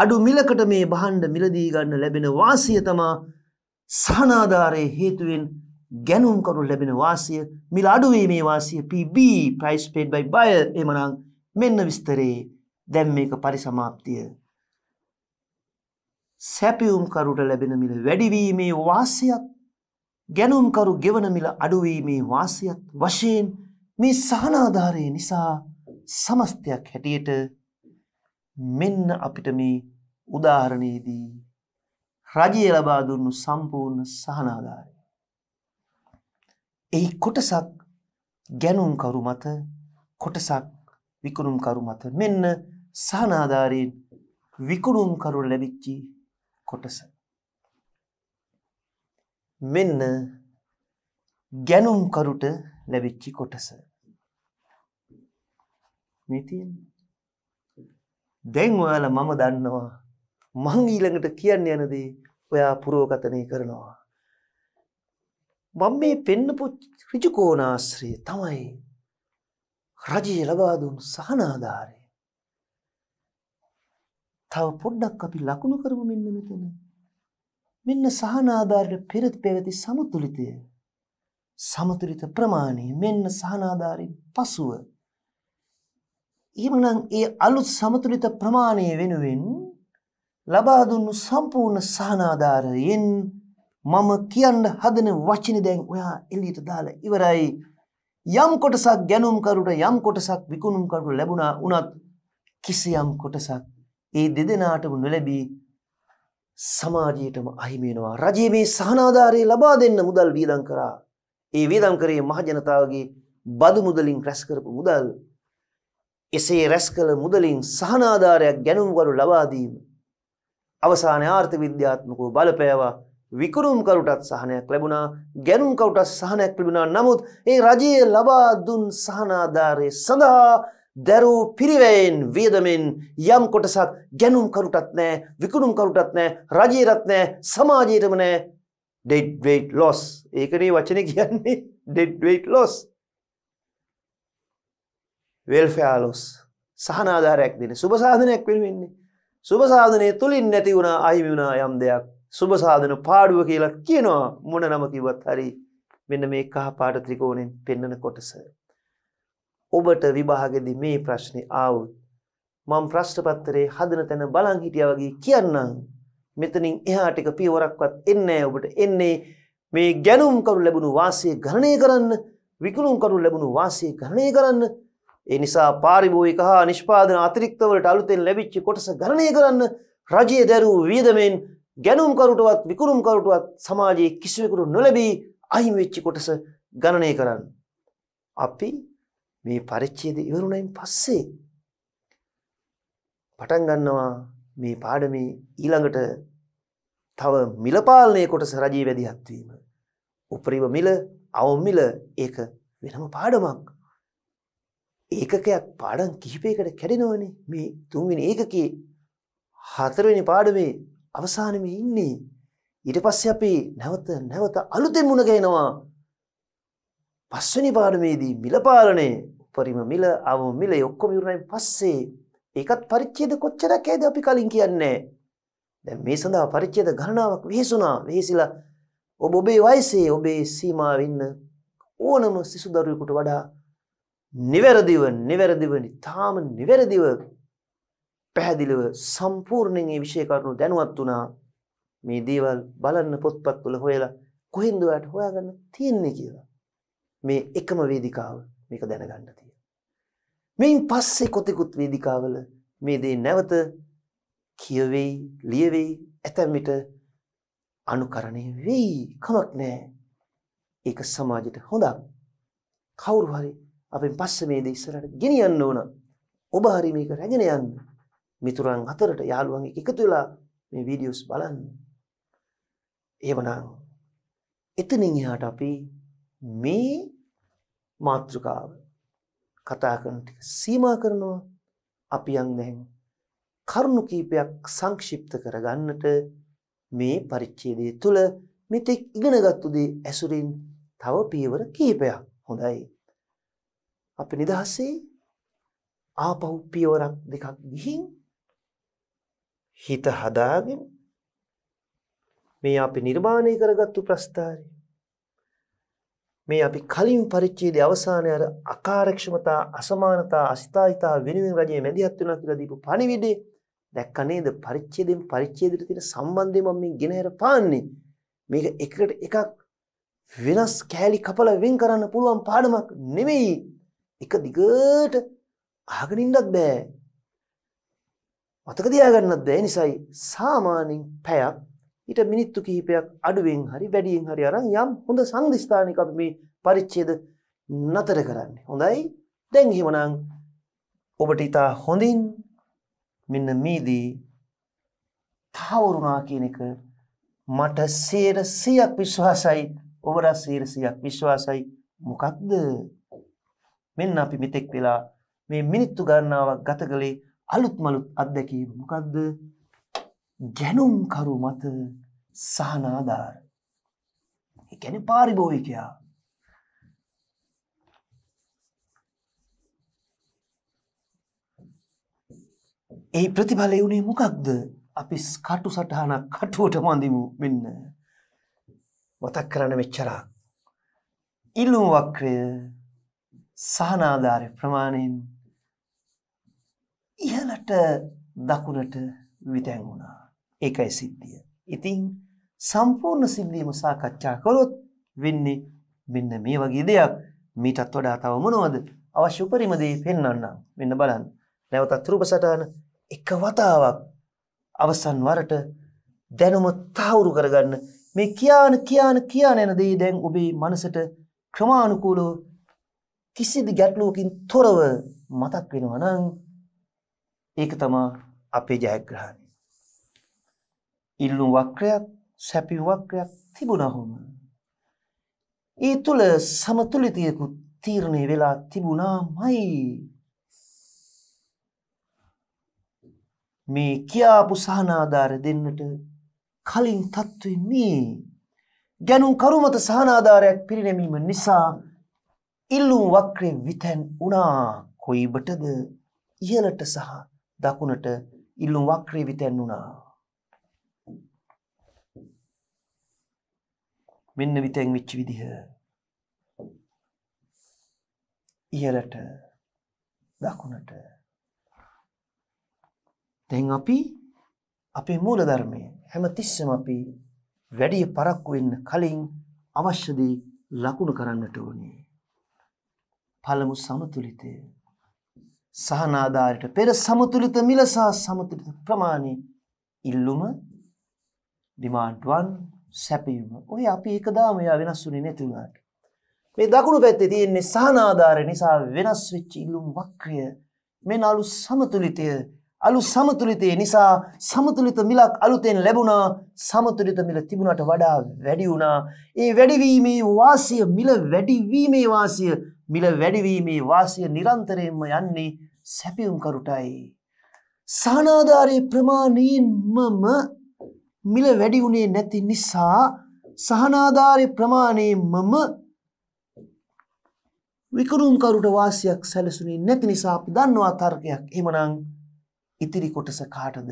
අඩු මිලකට මේ බහණ්ඩ මිලදී ගන්න ලැබෙන වාසිය තමා සහනාධාරයේ හේතුවෙන් ගැනුම් කරු ලැබෙන වාසිය මිල අඩුවීමේ වාසිය PB price paid by buyer එමනම් මෙන්න විස්තරේ දැන් මේක පරිසමාප්තිය සැපියුම්කරුට ලැබෙන මිල වැඩිවීමේ වාසියත් ගැනුම්කරු ගෙවන මිල අඩුවීමේ වාසියත් වශයෙන් මේ සහනාධාරය නිසා සමස්තයක් හැටියට මෙන්න අපිට මේ උදාහරණයේදී රජය ලබා දුන්නු සම්පූර්ණ සහනාධාරය. එහි කොටසක් ගැනුම්කරු මත කොටසක් විකුණුම්කරු මත මෙන්න සහනාධාරයෙන් විකුණුම්කරු ලැබිච්චි කොටස මෙන්න ගැනුම් කරුට ලැබිච්චි කොටස මෙතින් දැන් ඔයාල මම දන්නවා මං ඊළඟට කියන්න යනදී ඔයා පුරෝගතනය කරනවා මං මේ පෙන්නපු ඍජුකෝනාශ්‍රය තමයි රජය ලබාදුන් සහනාධාරය තව පොඩ්ඩක් අපි ලකුණු කරමු මෙන්න මෙතන. මෙන්න සහනාධාරය පෙරත් පැවති සමතුලිතය. සමතුලිත ප්‍රමාණය මෙන්න සහනාධාරයෙන් පසුව. එහෙමනම් ඒ අලුත් සමතුලිත ප්‍රමාණය වෙනුවෙන් ලබා දුන්නු සම්පූර්ණ සහනාධාරයෙන් මම කියන්න හදන වචනේ දැන් ඔයා එළියට දාලා ඉවරයි. යම් කොටසක් ගැනුම් කරුට යම් කොටසක් විකුණුම් කරුට ලැබුණා උනත් කිසියම් කොටසක් ඒ දෙදෙනාටම නොලැබී සමාජයටම අහිමි වෙනවා. රජයේ මේ සහනාධාරය ලබා දෙන්න මුදල් වියදම් කරා. ඒ වියදම් කරේ මහජනතාවගේ බදු මුදලින් රැස් කරපු මුදල්. එසේ රැස් කළ මුදලින් සහනාධාරයක් ගැනුම්කරු ලබා දීම. අවසානයේ ආර්ථික විද්‍යාත්මකව බලපෑවා. විකුණුම් කරුටත් සහනයක් ලැබුණා ගැනුම් කවුටත් සහනයක් ලැබුණා නමුත් ඒ රජයේ ලබා දුන් සහනාධාරය සඳහා දැරූ පිරිවැයෙන් වියදමෙන් යම් කොටසක් ගැනුම් කරුටත් නෑ විකුණුම් කරුටත් නෑ රජයටත් නෑ සමාජයටම නෑ ඩෙඩ් වෙයිට් ලොස් ඒකනේ වචන කියන්නේ ඩෙඩ් වෙයිට් ලොස් වෙල්ෆයාලොස් සහනාධාරයක් දෙන සුභසාධනයක් පිළිවෙන්නේ සුභසාධනය තුළින් නැති වුණා අහිමි වුණා යම් දෙයක් සුභසාධන පාඩුව කියලා කියනවා මොන නම කිව්වත් හරි මෙන්න මේ කහ පාට ත්‍රිකෝණයෙන් පෙන්නන කොටස ඔබට විභාගෙදි මේ ප්‍රශ්නේ ආවොත් මම ප්‍රශ්න පත්‍රයේ හදන තැන බලන් හිටියා වගේ කියන්නම් මෙතනින් එහාට එක පියවරක්වත් එන්නේ ඔබට එන්නේ මේ ගැනුම් කරු ලැබුණු වාසිය ගණනය කරන්න විකුණුම් කරු ලැබුණු වාසිය ගණනය කරන්න ඒ නිසා පාරිභෝගික හා නිෂ්පාදන අතිරික්ත වලට අලුතෙන් ලැබිච්ච කොටස ගණනය කරන්න රජයේ දැරූ වියදමෙන් ගැනුම් කරුටවත් විකුණුම් කරුටවත් සමාජයේ කිසිවෙකුට නොලැබී අහිමි වෙච්ච කොටස ගණනය කරන්න. අපි මේ පරිච්ඡේද ඉවරුණයින් පස්සේ පටන් ගන්නවා මේ පාඩමේ ඊළඟට තව මිල පාලනයේ කොටස රජයේ වැදගත් වීම. උපරිම මිල, අවම මිල ඒක වෙනම පාඩමක්. ඒකකයක් පාඩම් කිහිපයකට කැඩෙනවනේ මේ තුන්වෙනි ඒකකේ හතරවෙනි පාඩමේ අවසානයේ ඉන්නේ. ඊට පස්සේ අපි නැවත නැවත අලුතෙන් මුණ ගැහෙනවා. පස්වෙනි පාඩමේදී මිල පාලනයේ උපරිම මිල අවම මිල ඔක්කොම ඉවරනයින් පස්සේ ඒකත් පරිච්ඡේද කොච්චරක් ඇයිද අපි කලින් කියන්නේ දැන් මේ සඳහා පරිච්ඡේද ගණනාවක් වෙහෙසුණා වෙහෙසිලා ඔබ ඔබේ වයසේ ඔබේ සීමාව ඉන්න ඕනම සිසු දරුවෙකුට වඩා නිවැරදිව නිවැරදිව තාම නිවැරදිව පැහැදිලිව සම්පූර්ණයෙන් මේ විෂය කරුණු දැනුවත් වුණා මේ දේවල් බලන්න පොත්පත්වල හොයලා කොහෙන්ද ඔයාලට හොයාගන්න තියෙන්නේ කියලා මේ එකම වේදිකාව මේක දැනගන්න මෙයින් පස්සේ කොතෙකුත් වේදිකාවල මේ දේ නැවත කියවෙයි, ලියවෙයි, ඇතැම් විට අනුකරණය වෙයි. කමක් නැහැ. ඒක සමාජයට හොඳක්. කවුරු හරි අපෙන් පස්සේ මේ දේ ඉස්සරහට ගෙනියන්න ඕන. ඔබ හරි මේක රැගෙන යන්න. මිතුරන් අතරට යාළුවන් එක්ක එකතු වෙලා මේ වීඩියෝස් බලන්න. එහෙමනම් එතනින් එහාට අපි මේ මාතෘකාව කතා කරන ටික සීමා කරනවා අපි යන් දැන් කරුණු කීපයක් සංක්ෂිප්ත කරගන්නට මේ පරිච්ඡේදය තුළ මෙතෙක් ඉගෙනගත්තු දේ ඇසුරින් තව පියවර කීපයක් හොඳයි අපි නිදහසේ ආපහු පියවරක් දෙකක් ගිහින් හිත හදාගෙන මේ අපි නිර්මාණය කරගත්තු ප්‍රස්ථාරය මේ අපි කලින් පරිච්ඡේදයේ අවසානයේ අර අකාර්යක්ෂමතා අසමානතා අස්ථායිතා වෙනුවෙන් රජයේ මැදිහත් වෙනවා කියලා දීපු පණිවිඩේ දැක්ක නේද පරිච්ඡේදයෙන් පරිච්ඡේදයට තියෙන සම්බන්ධය මම මේ ගෙනහැර පාන්නේ මේක එකට එකක් වෙනස් කෑලි කපලා වෙන් කරන්න පුළුවන් පාඩමක් නෙමෙයි එක දිගට අහගෙන ඉන්නත් බෑ මතක තියාගන්නත් බෑ නිසායි සාමාන්‍යයෙන් පැයක් ඊට මිනිත්තු කිහිපයක් අඩුවෙන් හරි වැඩියෙන් හරි අරන් යම් හොඳ සංධිස්ථානික අපි මේ පරිච්ඡේද නතර කරන්නේ. හොඳයි. දැන් එහෙමනම් ඔබට ඊට හොඳින් මෙන්න මේදී තවරුණා කියන එක මට 100ක් විශ්වාසයි. ඔබට 100ක් විශ්වාසයි. මොකක්ද? මෙන්න අපි මෙතෙක් වෙලා මේ මිනිත්තු ගණනාවක් ගත කළේ අලුත් මලුත් අත්දැකීම. මොකද්ද? ගැනුම්කරු මත සහනාධාර එකැන පාරිභෝවිකයා ඒ ප්‍රතිඵලය වුණේ මොකක්ද අපි ස්කටු සටහනක් කටුවට මඳමු මෙන්න මතක් කරන වෙච්චරා ඉල්ලුම් වක්‍රය සහනාධාරය ප්‍රමාණයෙන් ඉහලට දකුණට විතැන් වුණා ඒකයි සිද්ධිය. ඉතින් සම්පූර්ණ සිද්ධියම සාකච්ඡා කරොත් වෙන්නේ මෙන්න මේ වගේ දෙයක්. මීටත් වඩා තව මොනවද අවශ්‍ය උපරිම දේ පෙන්වන්නම්. මෙන්න බලන්න. නැවතත් රූප සටහන එක වතාවක් අවසන් වරට දැනුම තහවුරු කරගන්න මේ කියාන කියාන කියාන යන දේ දැන් ඔබේ මනසට ක්‍රමානුකූලව කිසිදු ගැටලුවකින් තොරව මතක් වෙනවා නම් ඒක තමයි අපේ ජයග්‍රහණය ඉල්ලුම් වක්‍රයක් සැපි වක්‍රයක් තිබුණහොම. ඒ තුළ සමතුලිතයකු තීරණය වෙලා තිබුණා මයි. මේ කියාපු සහනාධාර දෙන්නට කලින් තත්ත්වයි මේ ගැනුම් කරුමත සහනාධාරයක් පිරිනැමීම නිසා ඉල්ලුම් වක්‍රය විතැන් වනා කොයිබටද ඉහලට සහ දකුණට ඉල්ලුම් වක්‍රේ විතැන් වුණා. මෙන්න විතැන් විච්චි විදිහ ඉහලට දකුණට දැන් අපි අපේ මූල ධර්මය හැම තිස්සම අපි වැඩිය පරක්කු වෙන්න කලින් අවශ්‍යදී ලකුණු කරන්නට ඕනේ පළමු සමතුලිතය සහනාධාරයට පෙර සමතුලිත මිලසා සමතුලිත ප්‍රමාණය ඉල්ලුම ඩිමාන්ඩ් 1 සැපීම. ඔය අපි එකදාම එයා වෙනස් වුනේ නැති වුණාට. මේ දකුණු පැත්තේ තියෙන්නේ සහනාධාරය නිසා වෙනස් වෙච්ච ඉලුම් වක්‍රය. මේ නලු සමතුලිතය අලු සමතුලිතය නිසා සමතුලිත මිලක් අලුතෙන් ලැබුණා සමතුලිත මිල තිබුණට වඩා වැඩි වුණා. ඒ වැඩිවීමේ වාසිය මිල වැඩිවීමේ වාසිය මිල වැඩිවීමේ වාසිය නිරන්තරයෙන්ම යන්නේ සැපියුම්කරුටයි. සහනාධාරයේ ප්‍රමාණයෙන්මම මිල වැඩි වුණේ නැති නිසා සහනාධාරය ප්‍රමාණයෙන්මම විකරුම්කරුට වාසියක් සැලසුනේ නැති නිසා අපි දන්නවා තර්කයක් එහෙමනම් ඉතිරි කොටස කාටද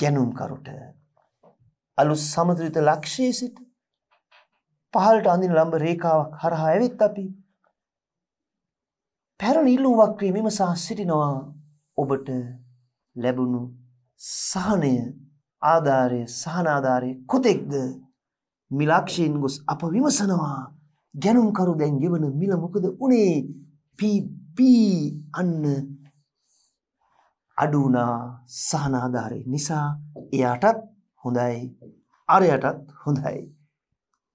ගැනුම්කරුට අලුත් සමතුලිත ලක්ෂයේ සිට පහළට අඳින ලම්බ රේඛාවක් හරහා ඇවිත් අපි පැරණි ඉල්ලුම් වක්‍රයේ විමසා සිටිනවා ඔබට ලැබුණු සහනය ආධාරය සහනාධාරය කොතෙක්ද මිලක්ෂයෙන් ගොස් අප විමසනවා ගැනුම්කරු දැන් ගෙවන මිල මොකද උනේ පීපී අන්න අඩුනා සහනාධාරය නිසා එයාටත් හොඳයි අරයටත් හොඳයි.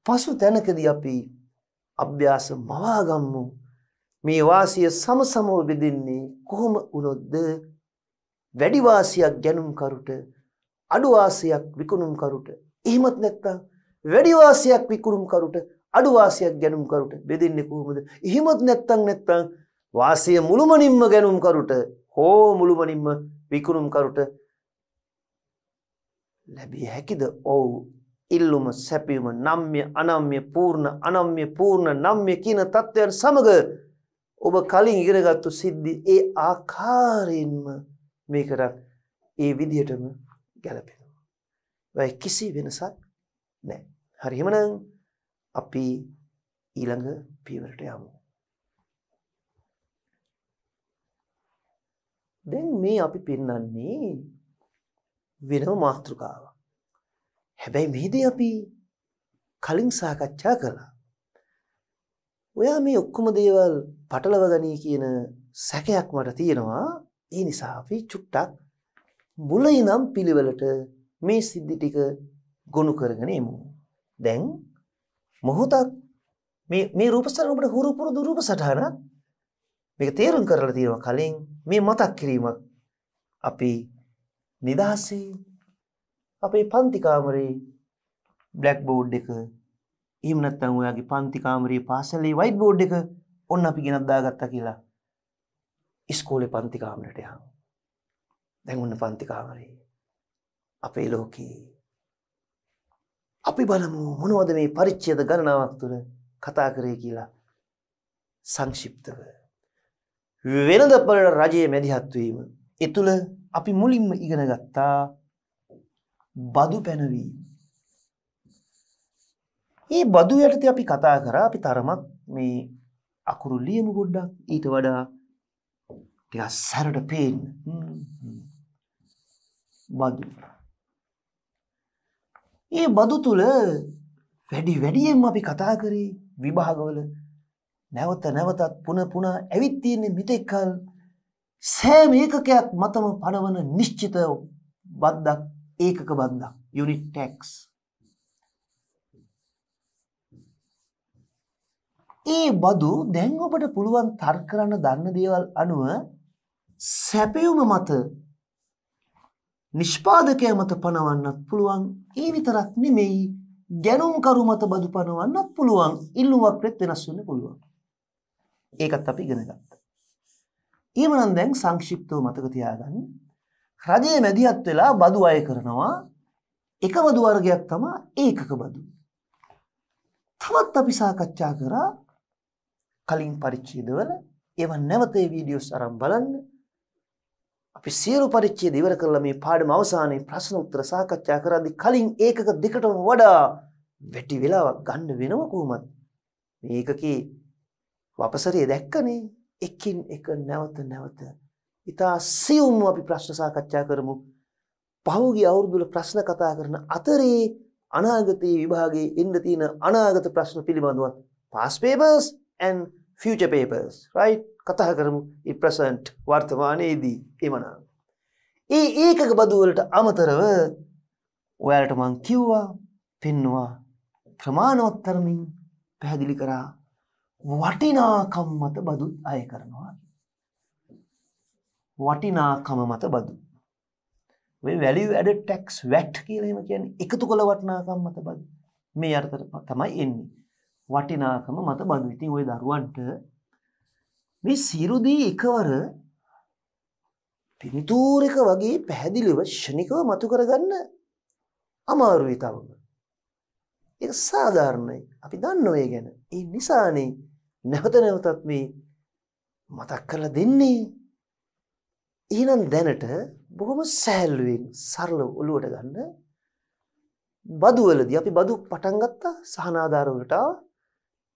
පසු තැනකද අපි අභ්‍යාස මවාගම්මු මේ වාසිය සමසමව බෙදෙන්නේ කොහොම උනොද්ද වැඩිවාසියක් ගැනුම්කරුට අඩු වාසියක් විකුණුම් කරුට එහෙමත් නැත්නම් වැඩි වාසියක් විකුණුම් කරුට අඩු වාසියක් ගැනුම් කරුට බෙදෙන්නේ කොහොමද? එහෙමත් නැත්නම් නැත්නම් වාසිය මුළුමනින්ම ගැනුම් කරුට හෝ මුළුමනින්ම විකුණුම් කරුට ලැබිය හැකිද? ඔව් ඉල්ලුම සැපීම නම්්‍ය අනම්්‍ය පූර්ණ අනම්්‍ය පූර්ණ නම්්‍ය කියන තත්ත්වයන් සමග ඔබ කලින් ඉගෙනගත්තු සිද්ධි ඒ ආකාරයෙන්ම මේකට ඒ විදිහටම ගැලපෙනවා. ඒ කිසි වෙනසක් නැහැ. හරි එහෙමනම් අපි ඊළඟ පියවරට යමු. දැන් මේ අපි පෙන්වන්නේ වෙනම මාතෘකාවක්. හැබැයි මෙහිදී අපි කලින් සාකච්ඡා කළා. ඔයා මේ ඔක්කොම දේවල් පටලව ගනී කියන සැකයක් මට තියෙනවා. ඒ නිසා අපි චුට්ටක් බුල ඉනම් පිළිවෙලට මේ සිද්ධි ටික ගොනු කරගෙන එමු. දැන් මොහොතක් මේ මේ රූපසටහන ඔබට හුරු පුරුදු රූප සටහනක් මේක තේරුම් කරලා තියෙනවා කලින් මේ මතක් කිරීමක් අපි නිදාසේ අපේ පන්ති කාමරේ බ්ලැක් බෝඩ් එක එහෙම නැත්නම් ඔයාගේ පන්ති කාමරේ පාසලේ වයිට් බෝඩ් එක ඔන්න අපි ගෙනත් දාගත්තා කියලා ඉස්කෝලේ පන්ති කාමරයට යහම දැන් ඔන්න පන්ති කාමරේ අපේ ලෝකේ අපි බලමු මොනවද මේ පරිච්ඡේද ගණනාවක් තුළ කතා කරේ කියලා සංක්ෂිප්තව වෙනද පරණ රජයේ මැදිහත් වීම ඒ තුළ අපි මුලින්ම ඉගෙන ගත්තා බදු පැනවීම. මේ බදු යටතේ අපි කතා කරා අපි තරමක් මේ අකුරු ලියමු ගොඩක් ඊට වඩා ටිකක් සැරට පේන්න බදු. ඒ බදු තුළ වැඩි වැඩියෙන් අපි කතා කරේ විභාගවල නැවත නැවතත් පුන පුනා ඇවිත්තියන්නේ මිතෙක්කල් සෑම ඒකකයක් මතම පනවන නිශ්චිත බද්දක් ඒකක බන්ධක් යුනිටටෙක්ස්. ඒ බදු දැන් ඔබට පුළුවන් තර්කරන්න දන්න දේවල් අනුව සැපයුම මත නිෂ්පාදකය මත පනවන්නත් පුළුවන් ඒ විතරක් නෙමෙයි ගැනුම්කරු මත බදු පනවන්නත් පුළුවන් ඉල්ලුමක් වෙත් වෙනස් වෙන්න පුළුවන් ඒකත් අපි ඉගෙන ගත්තා ඊමනම් දැන් සංක්ෂිප්තව මතක තියාගන්න රජයේ මැදිහත් වෙලා බදු අය කරනවා එක බදු වර්ගයක් තමයි ඒකක බදු තවත් අපි සාකච්ඡා කරා කලින් පරිච්ඡේදවල ඒවා නැවතේ වීඩියෝස් අරන් බලන්න අපි සියලු පරිච්ඡේද ඉවර කරලා මේ පාඩම අවසානයේ ප්‍රශ්න උත්තර සාකච්ඡා කරද්දී කලින් ඒකක දෙකටම වඩා වැඩි වෙලාවක් ගන්න වෙනව කොහොමද? මේ ඒකකේ වපසරිය දැක්කනේ එකින් එක නැවත නැවත ඉතා සියුම්ව අපි ප්‍රශ්න සාකච්ඡා කරමු. පහුගිය අවුරුදුල ප්‍රශ්න කතා කරන අතරේ අනාගතයේ විභාගයේ එන්න තියෙන අනාගත ප්‍රශ්න පිළිබඳව past papers and future papers right කතා කරමු ඉප්‍රසන්ට් වර්තමානයේදී එමනා. ඒ ඒකක බදුවලට අමතරව ඔයාලට මං කිව්වා පෙන්නවා ප්‍රමාණවත්තරමින් පැහැදිලි කරා වටිනාකම් මත බදුත් අය කරනවා. වටිනාකම මත බදු. වැලිය ඇඩ ටැක්ස් වැට් කියලීම කියන එකතු කොළ වටනාකම් මත බදු මේ අර්තර තමයි එන්නේ. වටිනාකම මත බදු ඉතින් ඔය දරුවන්ට මේ සිරුදී එකවර පින්තූරක වගේ පැහැදිලිව ෂණිකව මතු කරගන්න අමාරුයි තවම. ඒක සාධාරණයි. අපි දන්නෝ ඒ ගැන. ඒ නිසානේ නැවත නැවතත් මේ මතක් කරලා දෙන්නේ. එහෙනම් දැනට බොහොම සැහැල්ලුවෙන් සරලව ඔලුවට ගන්න බදු වලදී අපි බදු පටන් ගත්තා සහනාධාර වලට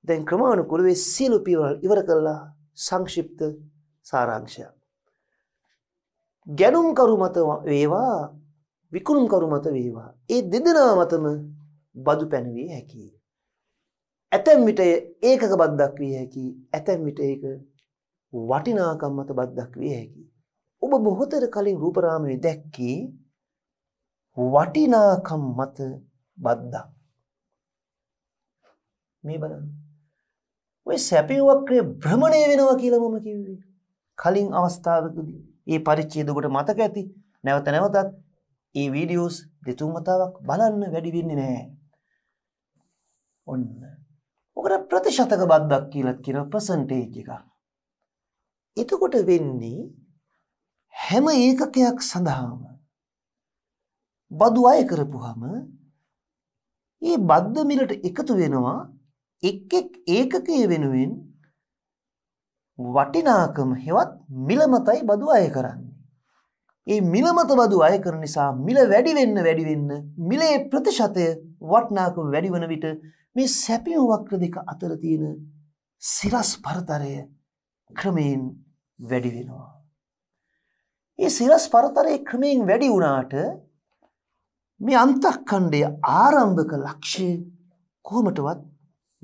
දැන් ක්‍රමානුකූලව සියලු පියවල් ඉවර කළා සංක්ෂිප්ත සාරාංශයක්. ගැනුම් කරුමත වේවා විකුණුම් කරුමත වේවා. ඒ දෙදෙනා මතම බදු පැනවිය හැකි. ඇතැම් විට ඒකක බද්දක් විය හැකි ඇතැම් විට ඒක වටිනාකම් මත බද්දක් විය හැකි. ඔබ බොහොතර කලින් රූපරාමය දැක්කේ වටිනාකම් මත බද්දා. මේ බලන්න. ඔය සැපිවක්‍රය භ්‍රමණය වෙනවා කියලා මම කිව්වේ. කලින් අවස්ථාවකදී ඒ පරිච්ඡේද ඔබට මතක ඇති. නැවත නැවතත් මේ වීඩියෝස් දෙතුන් වතාවක් බලන්න වැඩි වෙන්නේ නැහැ. ඔන්න. ඔකට ප්‍රතිශතක බද්දක් කියලා කියන percentage එක. එතකොට වෙන්නේ හැම ඒකකයක් සඳහාම බදු අය කරපුවාම ඒ බද්ද මිලට එකතු වෙනවා එක් එක් ඒකකයේ වෙනුවෙන් වටිනාකම හෙවත් මිලමතයි බදු අය කරන්නේ. ඒ මිලමත බදු අය කරන නිසා මිල වැඩි වෙන්න වැඩි වෙන්න මිලේ ප්‍රතිශතය වටිනාකම වැඩි වන විට මේ සැපියෝ වක්‍ර දෙක අතර තියෙන සිරස් පරතරය ක්‍රමයෙන් වැඩි වෙනවා. ඒ සිරස් පරතරය ක්‍රමයෙන් වැඩි වුණාට මේ අන්තක්කණ්ඩය ආරම්භක ලක්ෂය කොහොමටවත්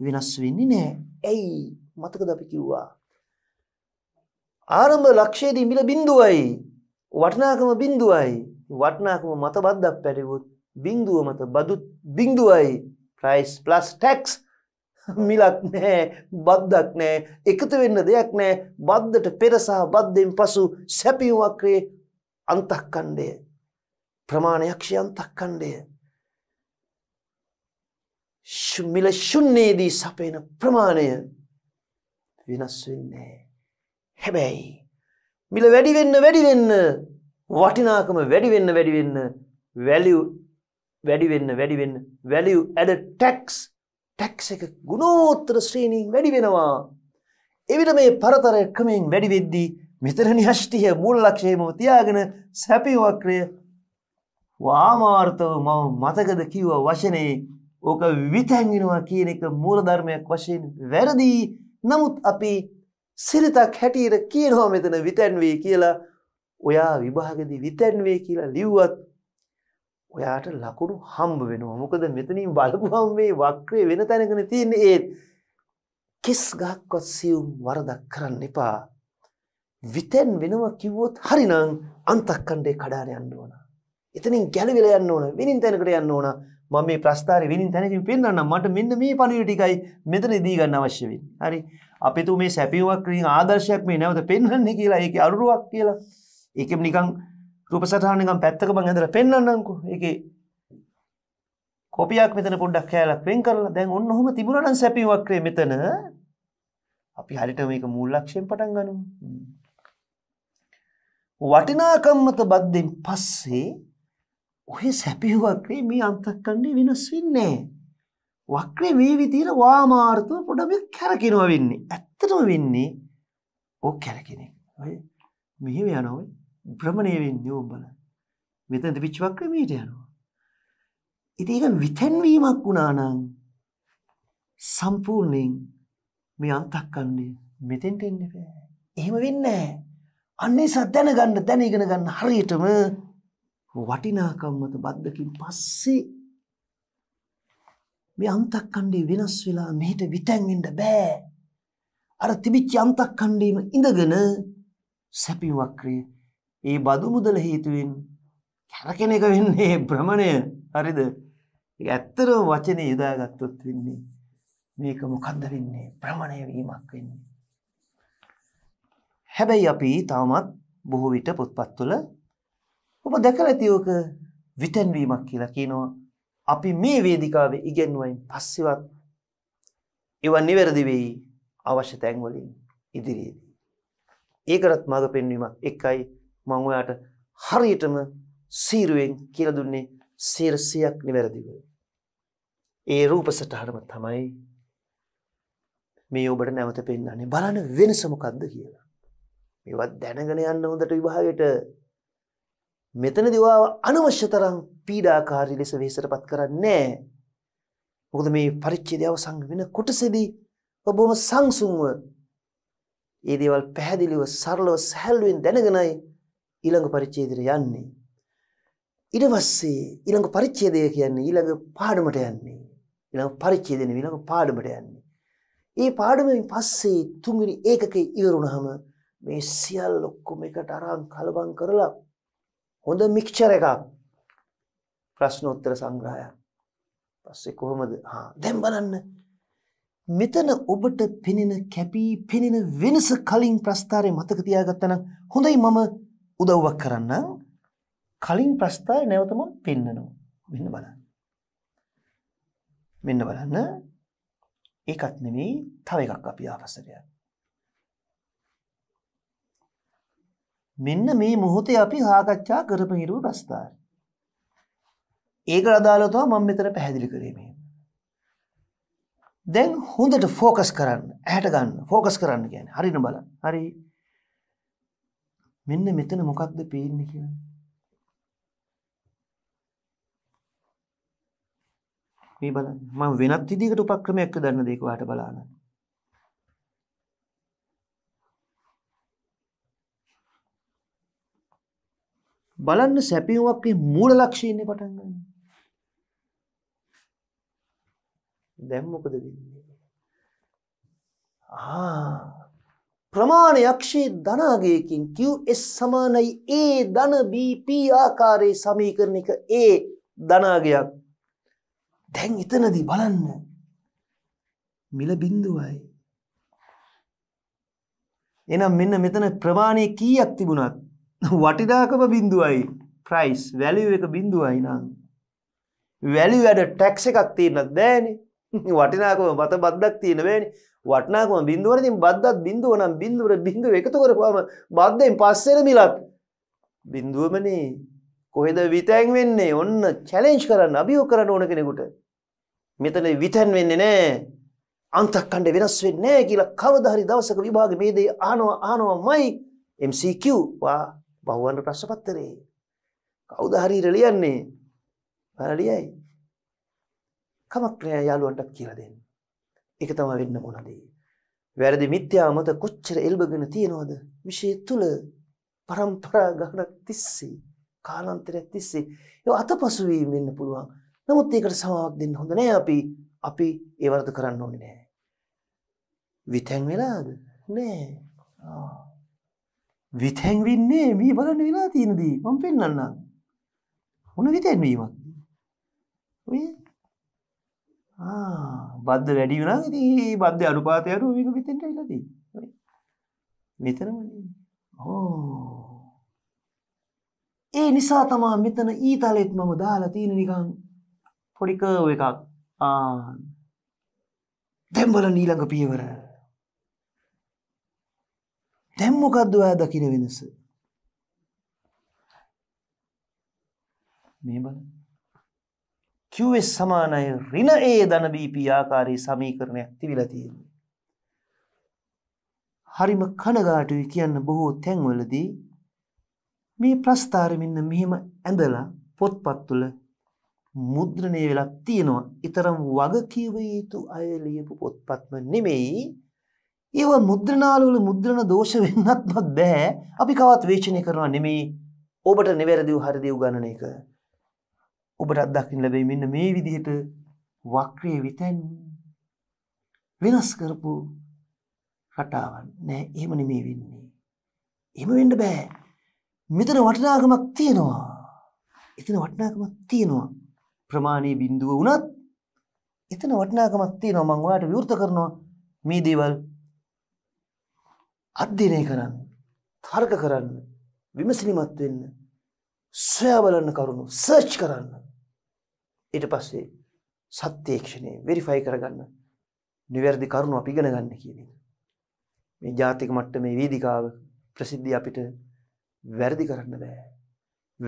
වෙනස් වෙන්නේ නෑ. ඇයි මතකද අපි කිව්වා? ආරම්භ ලක්ෂයේදී මිල බිඳුවයි. වටිනාකම බිඳුවයි. වටිනාකම මත බද්දක් පැටවුවොත් බිඳුව මත බදුත් බිඳුවයි. price plus tax මිලක් නෑ බද්දක් නෑ එකතු වෙන්න දෙයක් නෑ බද්දට පෙර සහ බද්දෙන් පසු සැපියුමක් රේ අන්තක්කණ්ඩය ප්‍රමාණයක්ෂය අන්තක්කණ්ඩය මිල ශුන්නේදී සපේන ප්‍රමාණය වෙනස් වෙන්නේ හැබැයි මිල වැඩි වෙන්න වැඩි වෙන්න වටිනාකම වැඩි වෙන්න වැඩි වෙන්න වැලියු වැඩි වෙන්න වැඩි වෙන්න වැලියු ඇඩ් ටැක්ස් ටැක්ස් එක ගුණෝත්තර ශ්‍රේණියෙන් වැඩි වෙනවා එවිට මේ පරතර ක්‍රමයෙන් වැඩි වෙද්දී මෙතන නිහෂ්ටිය මූල ලක්ෂයම තියාගෙන සැපිවක්‍රය වාමාර්ථව මම මතකද කිව්ව වචනේ ඕක විතැන්ගෙනවා කියන එක මූලධර්මයක් වශයෙන් වැරදි. නමුත් අපි සිරිතක් හැටියට කියනවා මෙතන විතැන්වේ කියලා ඔයා විභාගෙදී විතැන්වේ කියලා ලිව්වත් ඔයාට ලකුණු හම්බ වෙනවා. මොකද මෙතනින් බලපුවම මේ වක්‍රය වෙන තැනකනේ තියෙන්නේ ඒත් කිස් ගහක්වත් සියුම් වරදක් කරන්න එපා. විතැන් වෙනවා කිව්වොත් හරිනම් අන්තක්කණ්ඩේ කඩාන යන්න ඕන. එතනින් ගැලවිලා යන්න ඕන. වෙනින් තැනකට යන්න ඕන. මම මේ ප්‍රස්ථාරය වෙනින් තැනකින් පෙන්වන්නම් මට මෙන්න මේ පණිවිඩ ටිකයි මෙතන දී ගන්න අවශ්‍ය වෙන්නේ. හරි. අපි තු මේ සැපියුමක් කියන ආදර්ශයක් මේ නැවත පෙන්වන්නේ කියලා ඒකේ අරුරුවක් කියලා. ඒකෙම නිකන් රූප සටහන නිකන් පැත්තක මං ඇඳලා පෙන්වන්නම්කෝ. ඒකේ කොපියක් මෙතන පොඩ්ඩක් කැලක් වෙන් කරලා දැන් ඔන්න ඔහොම තිබුණා නම් සැපියුමක් මෙතන අපි හරියට මේක මූල් ලක්ෂයෙන් පටන් ගන්නවා. වටිනාකම්මත බද්දෙන් පස්සේ ඔය සැපිවක්‍රේ මේ අන්තක්කන්නේ වෙනස් වෙන්නේ වක්‍රේ මේ විදිහට වාමාර්ථව පොඩක් කැරකිනවා වෙන්නේ. ඇත්තටම වෙන්නේ ඔක් කැරකිනේ. ඔය මෙහෙම යනවා භ්‍රමණය වෙන්නේ ඕම් බලන්න. මෙතන තිබිච්ච වක්‍රේ මීට යනවා. ඉතින් ඒක විතැන්වීමක් වුණා නම් සම්පූර්ණයෙන් මේ අන්තක්කන්නේ මෙතෙන්ට එන්න බෑ. එහෙම වෙන්නේ නැහැ. අන්නේ සත්‍ය දැනගන්න දැන ඉගෙන ගන්න හරියටම වටිනාකම් මත බද්දකින් පස්සේ මේ අන්තක්කණ්ඩේ වෙනස් වෙලා මෙහෙට විතැන් වෙන්න බෑ. අර තිබිච්ච අන්තක්කණ්ඩේම ඉඳගෙන සැපියවක්‍රිය ඒ බදු මුදල හේතුවෙන් කැරකෙන එක වෙන්නේ භ්‍රමණය හරිද? ඒක ඇත්තටම වචනේ යොදාගත්තොත් වෙන්නේ මේක මොකද්ද වෙන්නේ? භ්‍රමණය වීමක් වෙන්නේ. හැබැයි අපි තවමත් බොහෝ විට පොත්පත්වල ඔබ දැකලා තියෝක විතැන්වීමක් කියලා කියනවා. අපි මේ වේදිකාවේ ඉගෙනුවයින් පස්සෙවත් ඒවා නිවැරදි වෙයි අවශ්‍ය තැන් වලින් ඉදිරියේදී. ඒකටත් මඟ පෙන්වීමක් එකයි මම ඔයාට හරියටම සීරුවෙන් කියලා දුන්නේ සීර 100ක් නිවැරදිව. ඒ රූප සටහනම තමයි මේ ඔබට නැවත පෙන්වන්නේ. බලන්න වෙනස මොකද්ද කියලා. මේවත් දැනගෙන යන්න හොඳට විභාගයට මෙතන දිවාව අනවශ්‍ය තරම් පීඩාකාරී ලෙස වෙහෙසටපත් කරන්නේ මොකද මේ පරිච්ඡේදය අවසන් වෙන කොටසේදී ඔබම සංසුන්ව ඒ දේවල් පැහැදිලිව සරලව සැහැල්ලුවෙන් දැනගෙනයි ඊළඟ පරිච්ඡේදයට යන්නේ ඊට පස්සේ ඊළඟ පරිච්ඡේදය කියන්නේ ඊළඟ පාඩමට යන්නේ ඊළඟ පරිච්ඡේදෙන ඊළඟ පාඩමට යන්නේ ඒ පාඩමෙන් පස්සේ තුන්වෙනි ඒකකේ ඉවර වුණාම මේ සියල්ල ඔක්කොම එකට අරන් කලබම් කරලා හොඳ මික්චර එකක් ප්‍රශ්නෝත්තර සංග්‍රහයක්. පස්සේ කොහොමද? හා දැන් බලන්න. මෙතන ඔබට පෙනෙන කැපී පෙනෙන වෙනස කලින් ප්‍රස්ථාරයේ මතක තියාගත්තා නම් හොඳයි මම උදව්වක් කරන්නම්. කලින් ප්‍රස්ථාරය නැවතම පෙන්නනවා. මෙන්න බලන්න. මෙන්න බලන්න. ඒකත් නෙමෙයි තව එකක් අපි ආපස්සට යනවා. මෙන්න මේ මොහොතේ අපි සාකච්ඡා කරපු හිරු ප්‍රස්ථාරය. ඒක අදාළව තමයි මම මෙතන පැහැදිලි කරේ මේ. දැන් හොඳට ફોકસ කරන්න, ඇහැට ගන්න, ફોકસ කරන්න කියන්නේ. හරින බලන්න. හරි. මෙන්න මෙතන මොකක්ද පේන්නේ කියලා. මේ බලන්න. මම වෙනත් විදිහකට උපක්‍රමයක් යොදන්න දෙයක වාට බලන්න. බලන්න සැපියුමක්ගේ මූල ලක්ෂ්‍ය ඉන්නේ පටන් ගන්න. දැන් මොකද වෙන්නේ? ආ ප්‍රමාණ යක්ෂේ ධනාගයකින් QS සමානයි A ධන BP ආකාරයේ සමීකරණයක A ධනාගයක්. දැන් එතනදී බලන්න. මිල බිඳුවයි. එහෙනම් මෙන්න මෙතන ප්‍රමාණය කීයක් තිබුණත් වටිනාකම බිඳුවයි ප්‍රයිස් වැලිව එක බිඳුවයි නම් වැලි වැඩ ටැක්ස එකක් තියන්නත් දෑන වටිනාකම මත බද්දක් තියෙන වැනි වටනාකම බින්දුවනතින් බද්දත් බින්දුව නම් බින්දුවර බිඳුව එකතු කරපුම බද්ධයෙන් පස්සෙන මිලත් බින්දුවමනේ කොහෙද විතැන් වෙන්නේ ඔන්න චැලෙන්ජ් කරන්න අභියෝ කරන්න ඕන කෙනෙකුට මෙතන විතැන් වෙන්නේ නෑ අන්තක් කණ්ඩ වෙනස් වෙන්නේ නෑ කියලා කවදහරි දවසක විභාග මේදේ ආනවා ආනවා මයි MCQ වා බහුවන්න ප්‍රශ්න පත්තරේ කවුද හරියට ලියන්නේ බලලා ලියයි කමක් නෑ යාළුවන්ටත් කියලා දෙන්න ඒක තමයි වෙන්න මොන දේ වැරදි මිත්‍යා මත කොච්චර එල්බගෙන තියනවද විශේ තුල પરම්පරා ගණක් තිස්සේ කාලාන්තරයක් තිස්සේ ඒ අතපසු වීම වෙන්න පුළුවන් නමුත් ඒකට සමාවක් දෙන්න හොඳ නෑ අපි අපි ඒ වරද කරන්න ඕනේ නෑ විතැන් වෙලාද නෑ ආ විතැන්වෙන්නේ මේ බලන්න වෙලා තියෙනදී මම පෙන්වන්නම්. මොන විතැන්වීමක්ද? ඔය ආ බද්ද වැඩි වුණා නම් ඉතින් මේ බද්ද අනුපාතය අනුව මේක මෙතෙන්ට ඇවිල්ලා තියෙන්නේ. මෙතනම ඕ ඒ නිසා තමයි මෙතන ඊතලෙත් මම දාලා තියෙන නිකන් පොඩි කර්ව් එකක්. ආ දැන් බලන්න ඊළඟ පියවර. දැන් මොකද්ද ඔයා දකින වෙනස? මේ බලන්න. QS සමානයි ඍණ A ධන BP ආකාරයේ සමීකරණයක් තිබිලා තියෙනවා. හරිම කනගාටුයි කියන්න බොහෝ තැන්වලදී මේ ප්‍රස්ථාරය මෙන්න මෙහෙම ඇඳලා පොත්පත් තුල මුද්‍රණය වෙලා තියෙනවා. ඊතරම් වගකීව යුතු අය ලියපු පොත්පත්ම නෙමෙයි ඒව මුද්‍රණාලවල මුද්‍රණ දෝෂ වෙන්නත්මත් බෑ අපි කවත් වේචනය කරනවා නෙමේ ඔබට නිවැරදිව හරිදේ උගණන එක ඔබට අත්දකින් ලැබෙයි මෙන්න මේ විදිහට වක්‍රිය විතැන් වෙනස් කරපු රටාවන් නෑ එහෙම නෙමේ වෙන්නේ එහෙම වෙන්න බෑ මෙතන වටිනාකමක් තියෙනවා එතන වටිනාකමක් තියෙනවා ප්‍රමාණයේ බිඳුව වුණත් එතන වටිනාකමක් තියෙනවා මම ඔයාලට විවෘත කරනවා මේ දේවල් අධ්‍යයනය කරන්න තර්ක කරන්න විමසිලිමත් වෙන්න සොයා බලන්න කරුණු සර්ච් කරන්න ඊට පස්සේ සත්‍යේක්ෂණය වෙරිෆයි කරගන්න නිවැරදි කරුණු අපි ඉගෙන ගන්න කියන එක මේ ජාතික මට්ටමේ වේදිකාව ප්‍රසිද්ධිය අපිට වැරදි කරන්න බෑ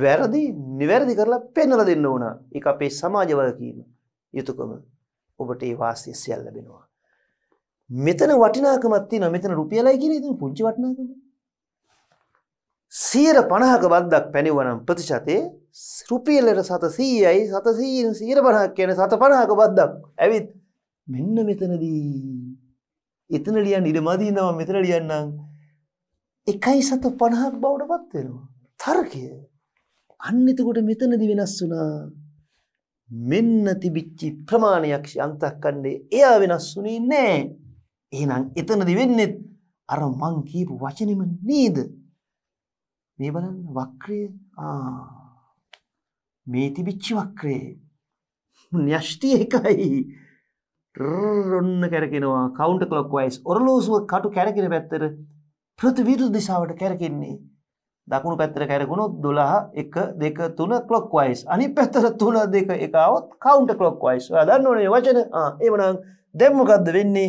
වැරදි නිවැරදි කරලා පෙන්වලා දෙන්න ඕන ඒක අපේ සමාජ වගකීම යුතුයකම ඔබට ඒ වාසිය සියල්ල ලැබෙනවා මෙතන වටිනාකමත් තියෙනවා මෙතන රුපියලයි කියලා ඉතින් පුංචි වටිනාකම. 150ක වද්දක් පැනෙවනම් ප්‍රතිශතේ රුපියලට 700යි 700න් 150ක් කියන්නේ 750ක වද්දක්. ඇවිත් මෙන්න මෙතනදී එතන ලියන්න ඉඩ මදි නම් මෙතන ලියන්නම් 1.50ක් බවටපත් වෙනවා. තර්කය. අන්න එතකොට මෙතනදී වෙනස් වුණා. මෙන්න තිබිච්චි ප්‍රමාණයක් අන්තක්කණ්ඩේ එයා වෙනස් වුණේ නැහැ. එහෙනම් එතනදි වෙන්නේත් අර මං කියපු වචනෙම නේද? මේ බලන්න වක්‍රය මේ තිබිච්චි වක්‍රේ න්‍යෂ්ටි එකයි රොන්න කැරකෙනවා කවුන්ට කලොක් වයිස් ඔරලෝසුව කටු කැරකෙන පැත්තර ප්‍රතිවිරු දිසාවට කැරකෙන්නේ දකුණු පැත්තර කැරකුණු දොළහ එක දෙක තුන කලොක් වයිස් අනි පැත්තර තුන දෙක එකවත් කවුන්ට කලොක් වයිස් දන්න ඕනේ වචන ඒමනං දැම්මකක්ද වෙන්නේ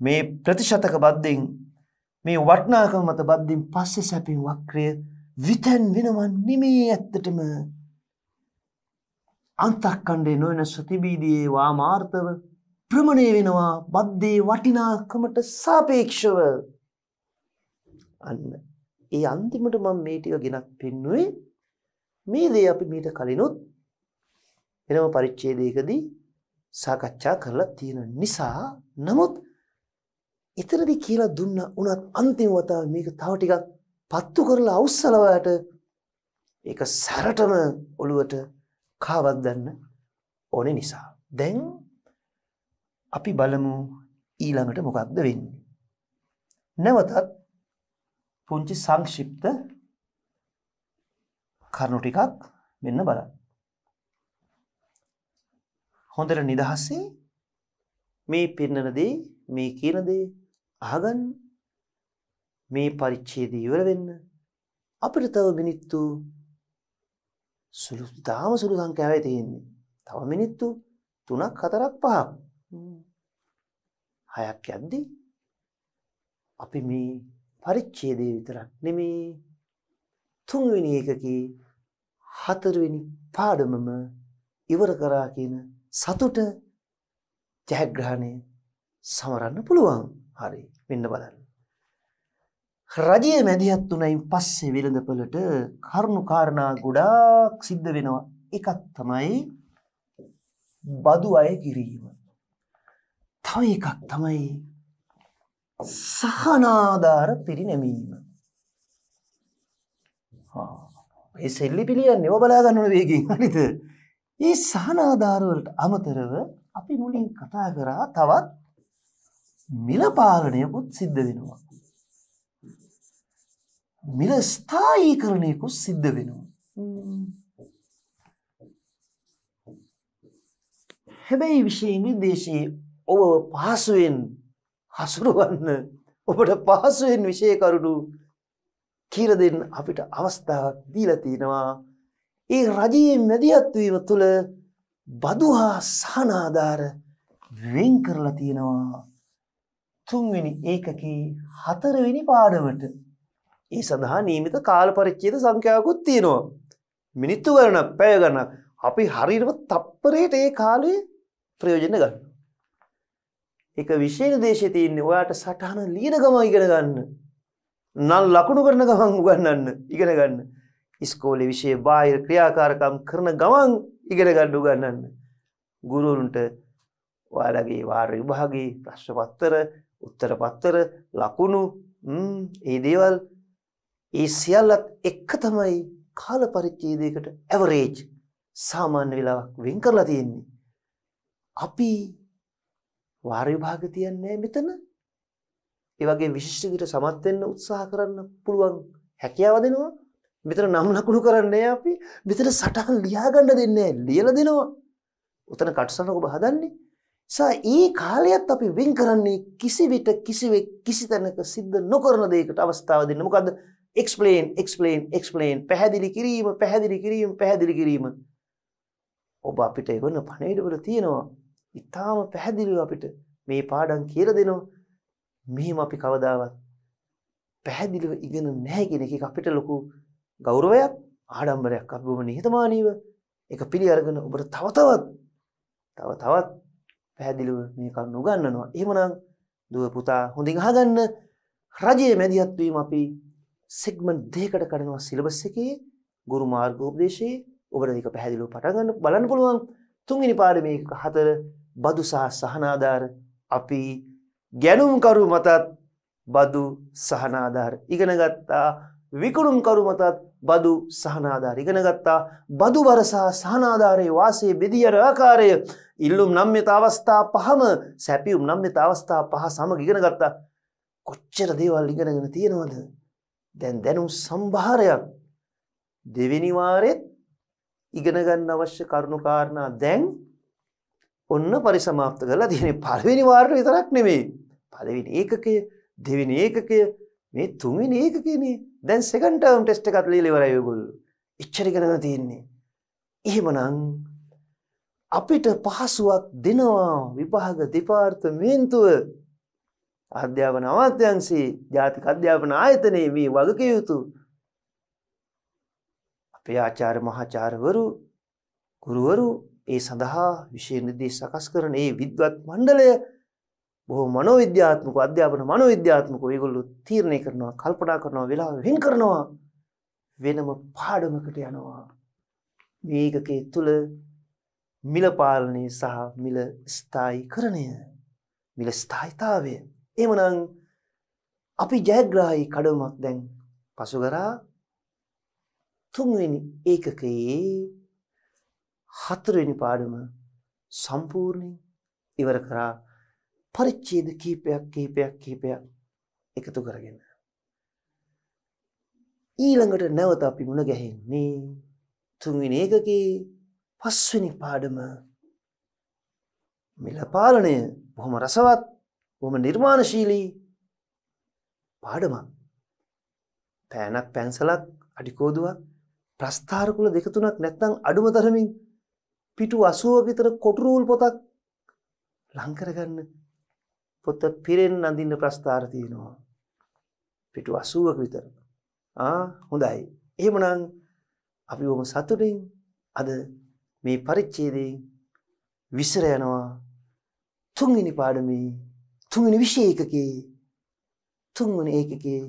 මේ ප්‍රතිශතක බද්ධින් මේ වටනාකම මත බද්ධින් පස්සෙ සැපින් වක්‍රය විතැන් වෙනවන් නිමේ ඇත්තටම අන්තක්කණ්ඩේ නොයන ස්වතිබීදියේ වාමාර්ථව ප්‍රමණය වෙනවා බද්ධේ වටිනාකමට සාපේක්ෂව අන්න ඒ අන්තිමට මම මේ ටික ගෙනත් පෙන්නුවේ මේ දේ අපි මීට කලිනුත් වෙනම පරිච්ඡේදයකදී සාකච්ඡා කරලා තියෙන නිසා නමුත් එතරදි කියලා දුන්න උනත් අන්තිම වතාව මේක තව ටිකක් පත්තු කරලා අවස්සලවාට ඒක සැරටම ඔළුවට කාවත් ගන්න ඕනේ නිසා. දැන් අපි බලමු ඊළඟට මොකක්ද වෙන්නේ. නැවතත් පුංචි සංක්ෂිප්ත කරුණු ටිකක් මෙන්න බලන්න. හොඳට නිදහසේ මේ පෙන්නන දේ මේ කියන දේ අහගන්න මේ පරිච්ඡේදය ඉවර වෙන්න අපිට තව මිනිත්තු සුළු තාම සුළු සංඛ්‍යාවේ තියෙන්නේ. තව මිනිත්තු 3ක් 4ක් 5ක් 6ක් යද්දී අපි මේ පරිච්ඡේදය විතරක් නෙමේ තුන්වෙනි එකකේ හතරවෙනි පාඩමම ඉවර කරා කියන සතුට ජයග්‍රහණය සමරන්න පුළුවන්. හරි මෙන්න බලන්න. රජය මැදිහත් වනයින් පස්සේ වෙළඳපළට කරුණු කාරණා ගොඩාක් සිද්ධ වෙනවා එකත් තමයි බදු අය කිරීම. තව එකක් තමයි සහනාධාර පිරිනැමීම. ඒ සෙල්ලි පිළියන් නිව බලාගන්නන වේගෙන් හනිත. ඒ සහනාධාරවලට අමතරව අපි මුලින් කතා කරා තවත් මිල පාලනයකුත් සිද්ධ වෙනවා. මිල ස්ථායීකරණයකුත් සිද්ධ වෙනවා. හැබැයි විශේෂයෙන් දේශයේ ඔබ පහසුවෙන් හසුරුවන්න ඔබට පහසුවෙන් විෂය කරුණු කියලා දෙන්න අපිට අවස්ථාවක් දීලා තිනවා. ඒ රජයේ මැදිහත් වීම තුළ බදුහා සහනාධාර වෙන් කරලා තිනවා. තුන්වෙනි ඒකකේ හතරවෙනි පාඩමට ඒ සඳහා නියමිත කාල පරිච්ඡේද සංඛ්‍යාවකුත් තියෙනවා. මිනිත්තු ගණනක් පැය ගණනක් අපි හරියටම තප්පරයට ඒ කාලේ ප්‍රයෝජන ගන්න. ඒක විශේෂ දේශයේ තියෙන්නේ ඔයාට සටහන ලියන ගම ඉගෙන ගන්න. නම් ලකුණු කරන ගමන් උගන්වන්න ඉගෙන ගන්න. ඉස්කෝලේ විෂය බාහිර ක්‍රියාකාරකම් කරන ගමන් ඉගෙන ගන්න උගන්වන්න. ගුරුවරුන්ට ඔයාලගේ වාර විභාගේ ප්‍රශ්න පත්‍ර උත්තර පත්තර ලකුණු ඒ දේවල් ඒ සියල්ලත් එක්ක තමයි කාල පරිච්ඡේදයකට ඇවරේජ් සාමාන්‍ය වෙලාවක් වෙන් කරලා තියෙන්නේ. අපි වාර විභාග තියන්නේ මෙතන. ඒ වගේ විශිෂ්ටකට සමත් වෙන්න උත්සාහ කරන්න පුළුවන් හැකියාව දෙනවා. මෙතන නම් ලකුණු කරන්නේ අපි. මෙතන සටහන් ලියා ගන්න දෙන්නේ නැහැ. ලියලා දෙනවා. උතන කටසන ඔබ හදන්නේ. සා ඒ කාලයත් අපි වෙන් කරන්නේ කිසිවිට කිසිවෙක් කිසි තැනක සිද්ධ නොකරන දෙයකට අවස්ථාව දෙන්න. මොකද එක්ස්පලේන් එක්ස්පලේන් එක්ස්පලේන් පැහැදිලි කිරීම පැහැදිලි කිරීම පැහැදිලි කිරීම. ඔබ අපිට එවන පණේඩවල තියෙනවා. ඉතාම පැහැදිලිව අපිට මේ පාඩම් කියලා දෙනවා. මෙහෙම අපි කවදාවත් පැහැදිලිව ඉගෙන නැහැ කියන එක අපිට ලොකු ගෞරවයක් ආඩම්බරයක් අපි බොහොම නිහතමානීව ඒක පිළි අරගෙන ඔබට තව තවත් තව තවත් පැහැදිලිව මේ කරුණු උගන්වනවා. එහෙමනම් දුව පුතා හොඳින් අහගන්න රජයේ මැදිහත් වීම අපි සෙග්මන්ට් දෙකකට කඩනවා සිලබස් එකේ ගුරු මාර්ග උපදේශයේ ඔබට ඒක පැහැදිලිව පටන් ගන්න බලන්න පුළුවන්. තුන්වෙනි පාඩමේ හතර බදු සහ සහනාධාර අපි ගැනුම්කරු මතත් බදු සහනාධාර ඉගෙන ගත්තා විකුණුම්කරු මතත් බදු සහනාධාර ඉගෙන ගත්තා බදුබර සහ සහනාධාරයේ වාසයේ බෙදියර ආකාරය ඉල්ලුම් නම්්‍යත අවස්ථා පහම සැපියුම් නම්්‍යත අවස්ථා පහ සමග ඉගෙන ගත්තා කොච්චර දේවල් ඉගෙනගෙන තියෙනවද දැන් දැනුම් සම්භාරයක් දෙවෙනිවාරෙත් ඉගෙනගන්න අවශ්‍ය කරුණුකාරණා දැන් ඔන්න පරිසමාප්ත කරලා තියෙන පළවෙනි වාරට විතරක් නෙමෙයි පළවෙනි ඒකකය දෙවෙනි ඒකකය මේ තුන්වෙනි ඒකකනේ දැන් සෙකන්ඩ් ටර්ම් ටෙස්ට් එකත් ලියලා ඉවරයි ඔයගොල්ලෝ. ඉච්චර ඉගෙනගෙන තියෙන්නේ. එහෙමනම් අපිට පහසුවක් දෙනවා විභාග දෙපාර්තමේන්තුව අධ්‍යාපන අමාත්‍යාංශයේ ජාතික අධ්‍යාපන ආයතනයේ මේ වගකීතු අපේ ආචාර්ය මහාචාර්යවරු ගුරුවරු ඒ සඳහා විශේෂ නිදි සකස් කරන ඒ විද්වත් මණ්ඩලය බොහෝ මනෝවිද්‍යාත්මක අධ්‍යාපන මනෝවිද්‍යාත්මක ඒගොල්ලෝ තීරණය කරනවා කල්පනා කරනවා වෙලාව වෙන් කරනවා වෙනම පාඩමකට යනවා මේකකේ තුල මිල පාලනය සහ මිල ස්ථායිකරණය මිල ස්ථායිතාවය එමනම් අපි ජයග්‍රාහි කඩමක් දැන් පසුගරා තුන්වෙනි ඒකකයේ හතරවෙනි පාඩම සම්පූර්ණයෙන් ඉවර කරා පරිච්ඡේද කීපයක් කීපයක් කීපයක් එකතු කරගෙන ඊළඟට නැවත අපි මුණ ගැහෙන්නේ තුන්වෙනි එකකේ පස්වෙනි පාඩම මිල පාලනය බොහොම රසවත් බොහොම නිර්මාණශීලී පාඩමක් පෑනක් පැන්සලක් අඩිකෝදුවක් ප්‍රස්ථාර කුල දෙක තුනක් නැත්නම් අඩුම තරමින් පිටු 80ක විතර කොටුරූල් පොතක් ලං කරගන්න පොත පිරෙන් අඳින්න ප්‍රස්ථාර තියෙනවා. පිටු 80ක විතර. ආ හොඳයි. එහෙමනම් අපි ඔබ සතුටින් අද මේ පරිච්ඡේදයෙන් විසර යනවා තුන්වෙනි පාඩමේ තුන්වෙනි විෂය එකකේ තුන්වෙනි ඒකකේ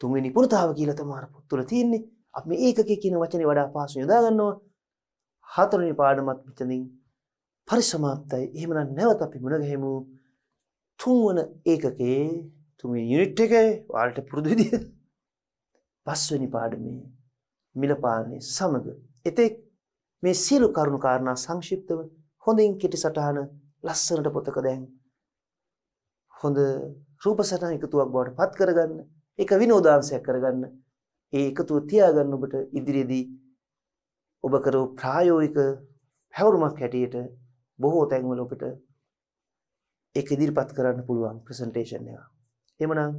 තුන්වෙනි පුරතාව කියලා තමයි පොත් තුල තියෙන්නේ. අපි මේ ඒකකේ කියන වචනේ වඩා පහසු යොදා ගන්නවා. හතරවෙනි පාඩමත් මෙතනින් පරිසමාප්තයි. එහෙමනම් නැවත අපි මුණ ගැහෙමු. තුන්වන ඒකකේ තුන්වෙනි යුනිට් එකේ ඔයාලට පුරුදු විදිහට පස්වෙනි පාඩමේ මිලපාලනය සමග එතෙක් මේ සියලු කරුණු කාරණා සංක්ෂිප්තව හොඳින් කෙටි සටහන ලස්සනට පොතක දැන් හොඳ රූප සටහන එකතුවක් බවට පත් කරගන්න ඒක විනෝදාංශයක් කරගන්න ඒ එකතුව තියාගන්න ඔබට ඉදිරියේදී ඔබ කරෝ ප්‍රායෝගික පැවරුමක් හැටියට බොහෝ තැන්වල ඔබට ඒක ඉදිරිපත් කරන්න පුළුවන් ප්‍රසන්ටේෂන් එක. එමනම්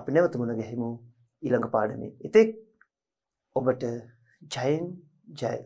අපි නැවත මුණ ගැහිමු ඊළඟ පාඩමේ. ඉතින් ඔබට ජයෙන් ජය